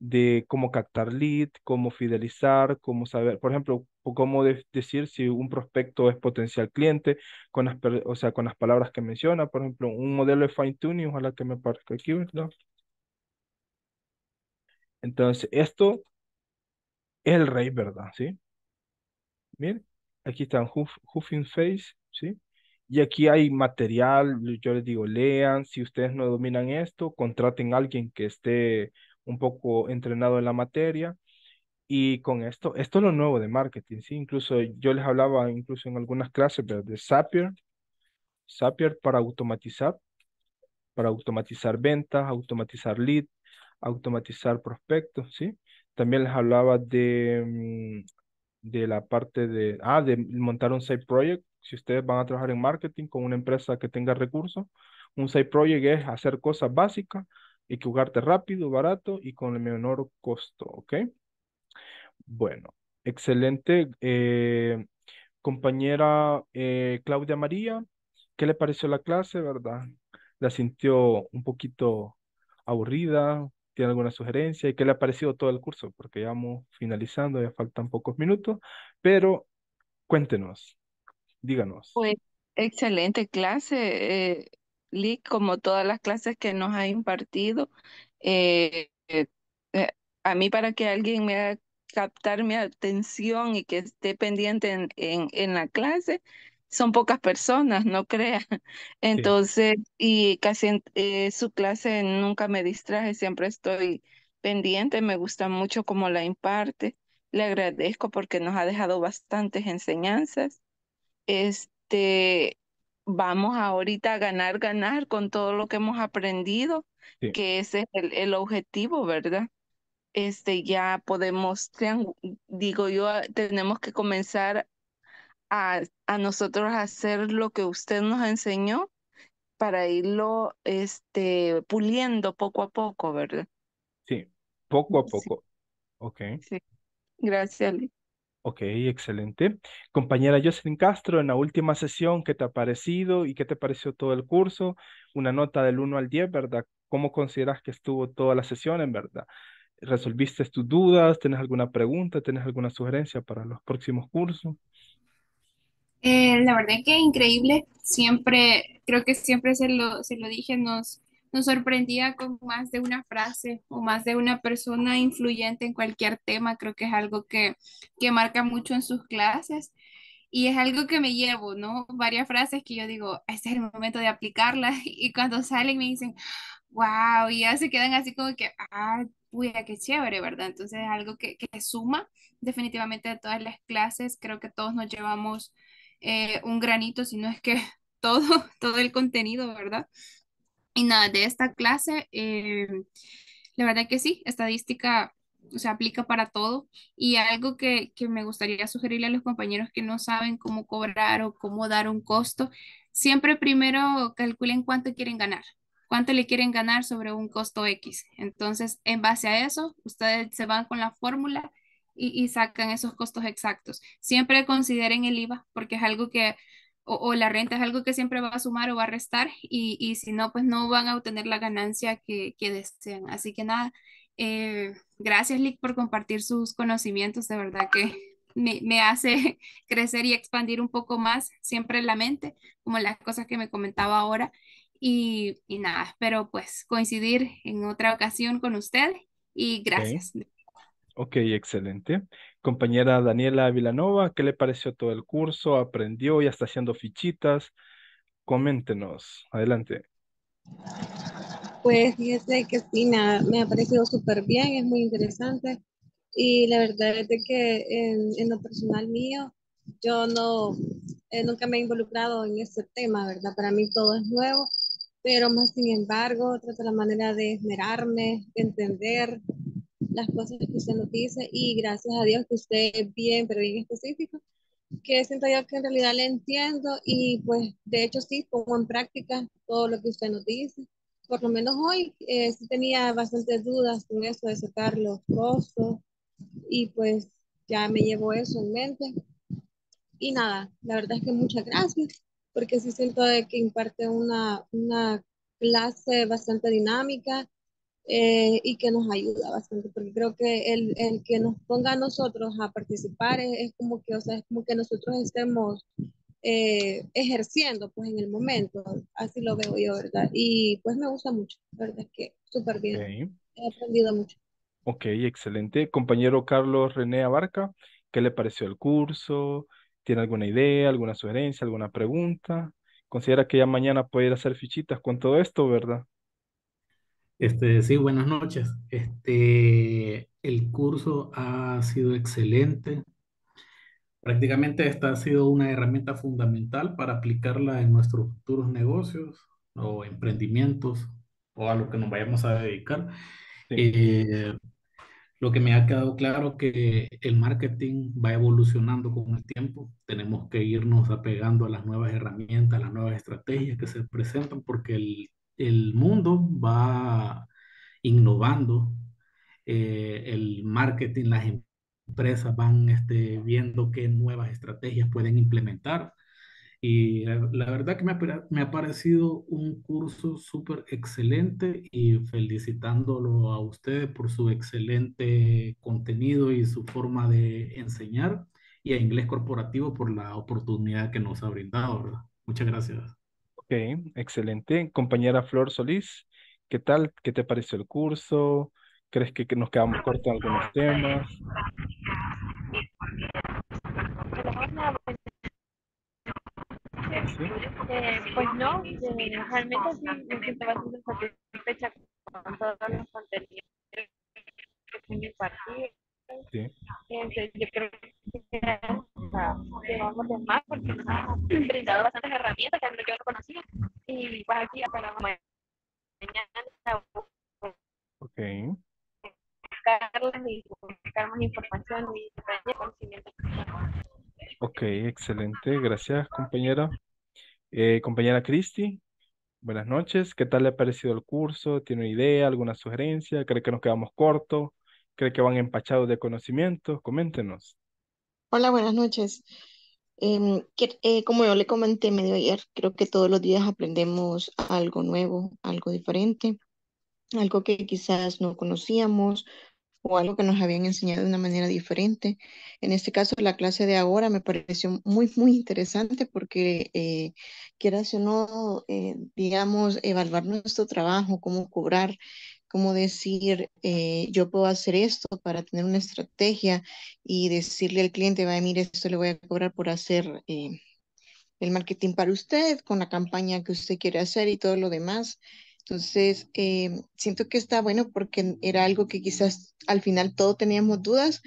de cómo captar lead, cómo fidelizar, cómo saber, por ejemplo, cómo decir si un prospecto es potencial cliente, con las, o sea, con las palabras que menciona, por ejemplo, un modelo de fine tuning, ojalá que me parezca aquí, ¿verdad? Entonces, esto es el rey, ¿verdad? ¿Sí? Bien, aquí están hoofing Face, ¿sí? Y aquí hay material, yo les digo, lean, si ustedes no dominan esto, contraten a alguien que esté un poco entrenado en la materia. Y con esto, esto es lo nuevo de marketing, ¿sí? Incluso yo les hablaba, incluso en algunas clases, pero de Zapier, Zapier para automatizar, para automatizar ventas, automatizar leads, automatizar prospectos, ¿sí? También les hablaba de, mm, de la parte de, ah, de montar un side project. Si ustedes van a trabajar en marketing con una empresa que tenga recursos, un side project es hacer cosas básicas, y jugarte rápido, barato y con el menor costo, ¿ok? Bueno, excelente. Eh, compañera eh, Claudia María, ¿qué le pareció la clase, verdad? ¿La sintió un poquito aburrida, tiene alguna sugerencia y qué le ha parecido todo el curso, porque ya vamos finalizando, ya faltan pocos minutos, pero cuéntenos, díganos. Pues excelente clase, eh, Lee, como todas las clases que nos ha impartido. Eh, eh, eh, a mí para que alguien me haga captar mi atención y que esté pendiente en, en la clase, son pocas personas, no crea. Entonces, y casi en eh, su clase nunca me distraje, siempre estoy pendiente, me gusta mucho cómo la imparte, le agradezco porque nos ha dejado bastantes enseñanzas. Este, vamos ahorita a ganar, ganar con todo lo que hemos aprendido, que ese es el, objetivo, ¿verdad? este, ya podemos, digo yo, ah, tenemos que comenzar a, nosotros hacer lo que usted nos enseñó para irlo este, puliendo poco a poco, ¿verdad? Sí, poco a poco. Ok. Sí. Gracias, Okay, Ok, excelente. Compañera Jocelyn Castro, en la última sesión, ¿qué te ha parecido y qué te pareció todo el curso? Una nota del 1 al 10, ¿verdad? ¿Cómo consideras que estuvo toda la sesión, en verdad? ¿Resolviste tus dudas? ¿Tienes alguna pregunta? ¿Tienes alguna sugerencia para los próximos cursos? Eh, la verdad que increíble, siempre, creo que siempre se lo, se lo dije, nos, nos sorprendía con más de una frase o más de una persona influyente en cualquier tema, creo que es algo que, que marca mucho en sus clases y es algo que me llevo, ¿no? Varias frases que yo digo, este es el momento de aplicarlas y cuando salen me dicen, wow, y ya se quedan así como que, ah, uy, qué chévere, ¿verdad? Entonces es algo que, que suma definitivamente a todas las clases, creo que todos nos llevamos eh, un granito, sino es que todo, todo el contenido, ¿verdad? Y nada, de esta clase, eh, la verdad que sí, estadística se aplica para todo. Y algo que, que, me gustaría sugerirle a los compañeros que no saben cómo cobrar o cómo dar un costo, siempre primero calculen cuánto quieren ganar, cuánto le quieren ganar sobre un costo X. Entonces, en base a eso, ustedes se van con la fórmula y, sacan esos costos exactos. Siempre consideren el IVA porque es algo que o, la renta es algo que siempre va a sumar o va a restar y, si no, pues no van a obtener la ganancia que, que desean. Así que nada, eh, gracias Lick por compartir sus conocimientos, de verdad que me, hace crecer y expandir un poco más siempre la mente, como las cosas que me comentaba ahora. Y, y nada, espero pues coincidir en otra ocasión con usted y gracias. Ok, excelente. Compañera Daniela Vilanova, ¿qué le pareció todo el curso? ¿Aprendió? ¿Ya está haciendo fichitas? Coméntenos. Adelante. Pues fíjese que sí, me ha parecido súper bien, es muy interesante. Y la verdad es de que en, en lo personal mío, yo no, eh, nunca me he involucrado en este tema, ¿verdad? Para mí todo es nuevo, pero más sin embargo, trata la manera de esmerarme, de entender, las cosas que usted nos dice y gracias a Dios que usted es bien, pero bien específico, que siento yo que en realidad le entiendo y pues de hecho sí pongo en práctica todo lo que usted nos dice. Por lo menos hoy eh, sí tenía bastantes dudas con eso de sacar los costos y pues ya me llevo eso en mente. Y nada, la verdad es que muchas gracias porque sí siento que imparte una, una clase bastante dinámica eh, y que nos ayuda bastante, porque creo que el, que nos ponga a nosotros a participar es, como que, o sea, es como que nosotros estemos eh, ejerciendo, pues, en el momento, así lo veo yo, ¿verdad? Y pues me gusta mucho, ¿verdad? Es que súper bien, he aprendido mucho. Ok, excelente. Compañero Carlos René Abarca, ¿qué le pareció el curso? ¿Tiene alguna idea, alguna sugerencia, alguna pregunta? Considera que ya mañana puede ir a hacer fichitas con todo esto, ¿verdad? Este, sí, buenas noches. Este, el curso ha sido excelente. Prácticamente esta ha sido una herramienta fundamental para aplicarla en nuestros futuros negocios o emprendimientos o a lo que nos vayamos a dedicar. Eh, lo que me ha quedado claro que el marketing va evolucionando con el tiempo. Tenemos que irnos apegando a las nuevas herramientas, a las nuevas estrategias que se presentan porque el el mundo va innovando, eh, el marketing, las empresas van este, viendo qué nuevas estrategias pueden implementar. Y la, verdad que me ha, parecido un curso súper excelente y felicitándolo a ustedes por su excelente contenido y su forma de enseñar y a Inglés Corporativo por la oportunidad que nos ha brindado. Muchas gracias excelente. Compañera Flor Solís, ¿qué tal? ¿Qué te pareció el curso? ¿Crees que, nos quedamos cortos en algunos temas? pues no, realmente sí me siento bastante satisfecha con todos los contenidos que se Sí. Entonces, este, yo creo que llevamos de más porque nos han brindado bastantes herramientas que yo no conocía. Y pues aquí hasta mañana Ok. buscar más información Ok, excelente. Gracias, compañera. Eh, compañera Cristi, buenas noches. ¿Qué tal le ha parecido el curso? ¿Tiene una idea, alguna sugerencia? ¿Cree que nos quedamos cortos? cree que van empachados de conocimientos? Coméntenos. Hola, buenas noches. Em, eh, como yo le comenté medio ayer, creo que todos los días aprendemos algo nuevo, algo diferente, algo que quizás no conocíamos o algo que nos habían enseñado de una manera diferente. En este caso, la clase de ahora me pareció muy, muy interesante porque, eh, quieras o no, eh, digamos, evaluar nuestro trabajo, cómo cobrar, como decir, eh, yo puedo hacer esto para tener una estrategia y decirle al cliente, va, mire, esto le voy a cobrar por hacer eh, el marketing para usted, con la campaña que usted quiere hacer y todo lo demás. Entonces, eh, siento que está bueno porque era algo que quizás al final todos teníamos dudas,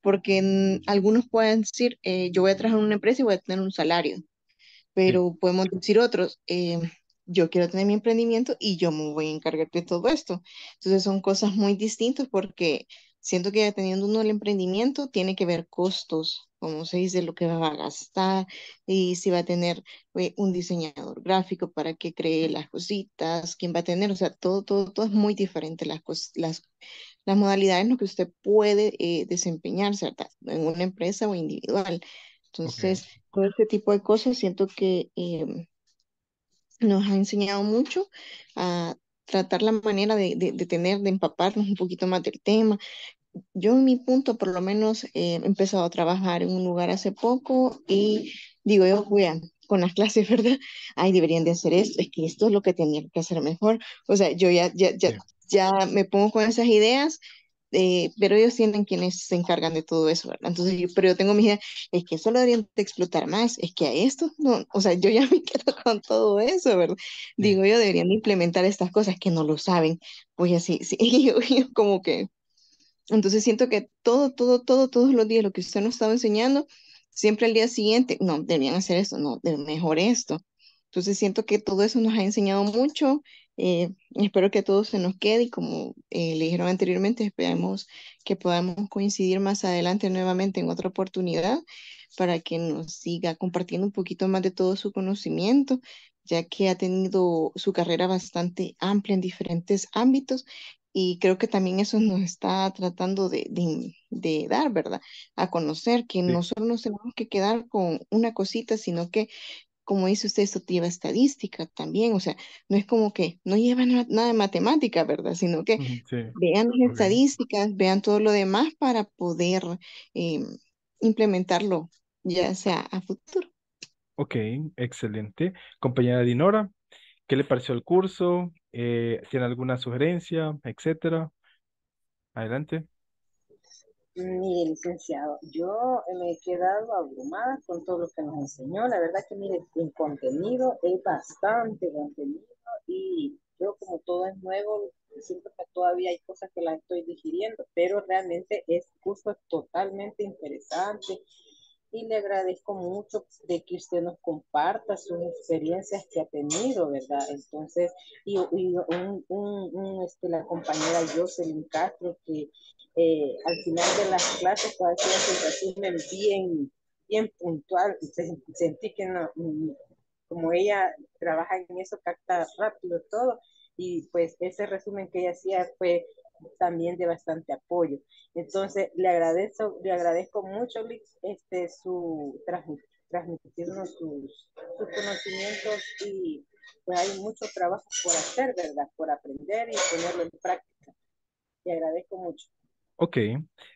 porque algunos pueden decir, yo voy a trabajar en una empresa y voy a tener un salario, pero podemos decir otros, yo quiero tener mi emprendimiento y yo me voy a encargar de todo esto. Entonces son cosas muy distintas porque siento que teniendo uno el emprendimiento tiene que ver costos, como se dice, lo que va a gastar y si va a tener eh, un diseñador gráfico para que cree las cositas, quién va a tener, o sea, todo, todo, todo es muy diferente las cosas, las, modalidades en las que usted puede eh, desempeñarse, ¿verdad? En una empresa o individual. Entonces, con todo este tipo de cosas siento que em, nos ha enseñado mucho a tratar la manera de, de, tener, de empaparnos un poquito más del tema. Yo en mi punto, por lo menos, eh, he empezado a trabajar en un lugar hace poco y digo yo, a, con las clases, ¿verdad? Ay, deberían de hacer esto, es que esto es lo que tenía que hacer mejor. O sea, yo ya, ya, ya, ya me pongo con esas ideas eh, pero ellos tienen quienes se encargan de todo eso, ¿verdad? Entonces yo, pero yo tengo mi idea, es que eso lo deberían explotar más, es que a esto, no, o sea, yo ya me quedo con todo eso, ¿verdad? Digo yo, deberían implementar estas cosas que no lo saben, pues así, sí, como que, entonces siento que todo, todo, todo, todos los días lo que usted nos estaba enseñando, siempre al día siguiente, no, deberían hacer esto, no, mejor esto. Entonces siento que todo eso nos ha enseñado mucho eh, espero que todo se nos quede y como eh, le dijeron anteriormente, esperamos que podamos coincidir más adelante nuevamente en otra oportunidad para que nos siga compartiendo un poquito más de todo su conocimiento, ya que ha tenido su carrera bastante amplia en diferentes ámbitos y creo que también eso nos está tratando de, dar, ¿verdad? A conocer que no solo tenemos que quedar con una cosita, sino que como dice usted, esto lleva estadística también, o sea, no es como que no lleva nada de matemática, ¿verdad? Sino que vean las estadísticas, vean todo lo demás para poder em, implementarlo, ya sea a futuro. Ok, excelente. Compañera Dinora, ¿qué le pareció el curso? Eh, ¿Tiene alguna sugerencia, etcétera? Adelante. Mire, licenciado, yo me he quedado abrumada con todo lo que nos enseñó. La verdad que, mire, el contenido es bastante contenido y yo como todo es nuevo, siento que todavía hay cosas que la estoy digiriendo, pero realmente este curso es totalmente interesante y le agradezco mucho de que usted nos comparta sus experiencias que ha tenido, ¿verdad? Entonces, y, un, este, la compañera Jocelyn Castro, que eh, al final de las clases todas hacer un resumen bien, bien puntual. Sentí que como ella trabaja en eso, capta rápido todo y pues ese resumen que ella hacía fue también de bastante apoyo. Entonces, le agradezco, le agradezco mucho este, su transmitirnos sus, sus conocimientos y pues hay mucho trabajo por hacer, ¿verdad? Por aprender y ponerlo en práctica. Le agradezco mucho. Ok,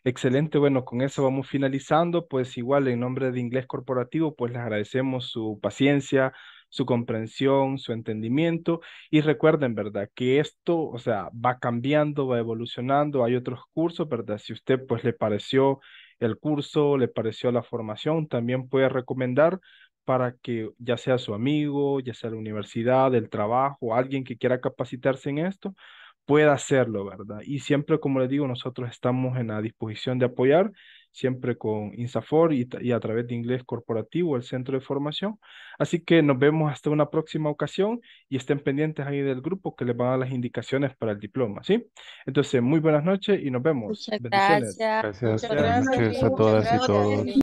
excelente. Bueno, con eso vamos finalizando. Pues igual en nombre de Inglés Corporativo, pues les agradecemos su paciencia, su comprensión, su entendimiento. Y recuerden, ¿verdad? Que esto, o sea, va cambiando, va evolucionando. Hay otros cursos, ¿verdad? Si usted pues le pareció el curso, le pareció la formación, también puede recomendar para que ya sea su amigo, ya sea la universidad, el trabajo, alguien que quiera capacitarse en esto, pueda hacerlo, ¿verdad? Y siempre, como les digo, nosotros estamos en la disposición de apoyar, siempre con INSAFOR y, a través de Inglés Corporativo, el centro de formación. Así que nos vemos hasta una próxima ocasión y estén pendientes ahí del grupo que les van a dar las indicaciones para el diploma, ¿sí? Entonces, muy buenas noches y nos vemos. gracias. gracias a todas y todos.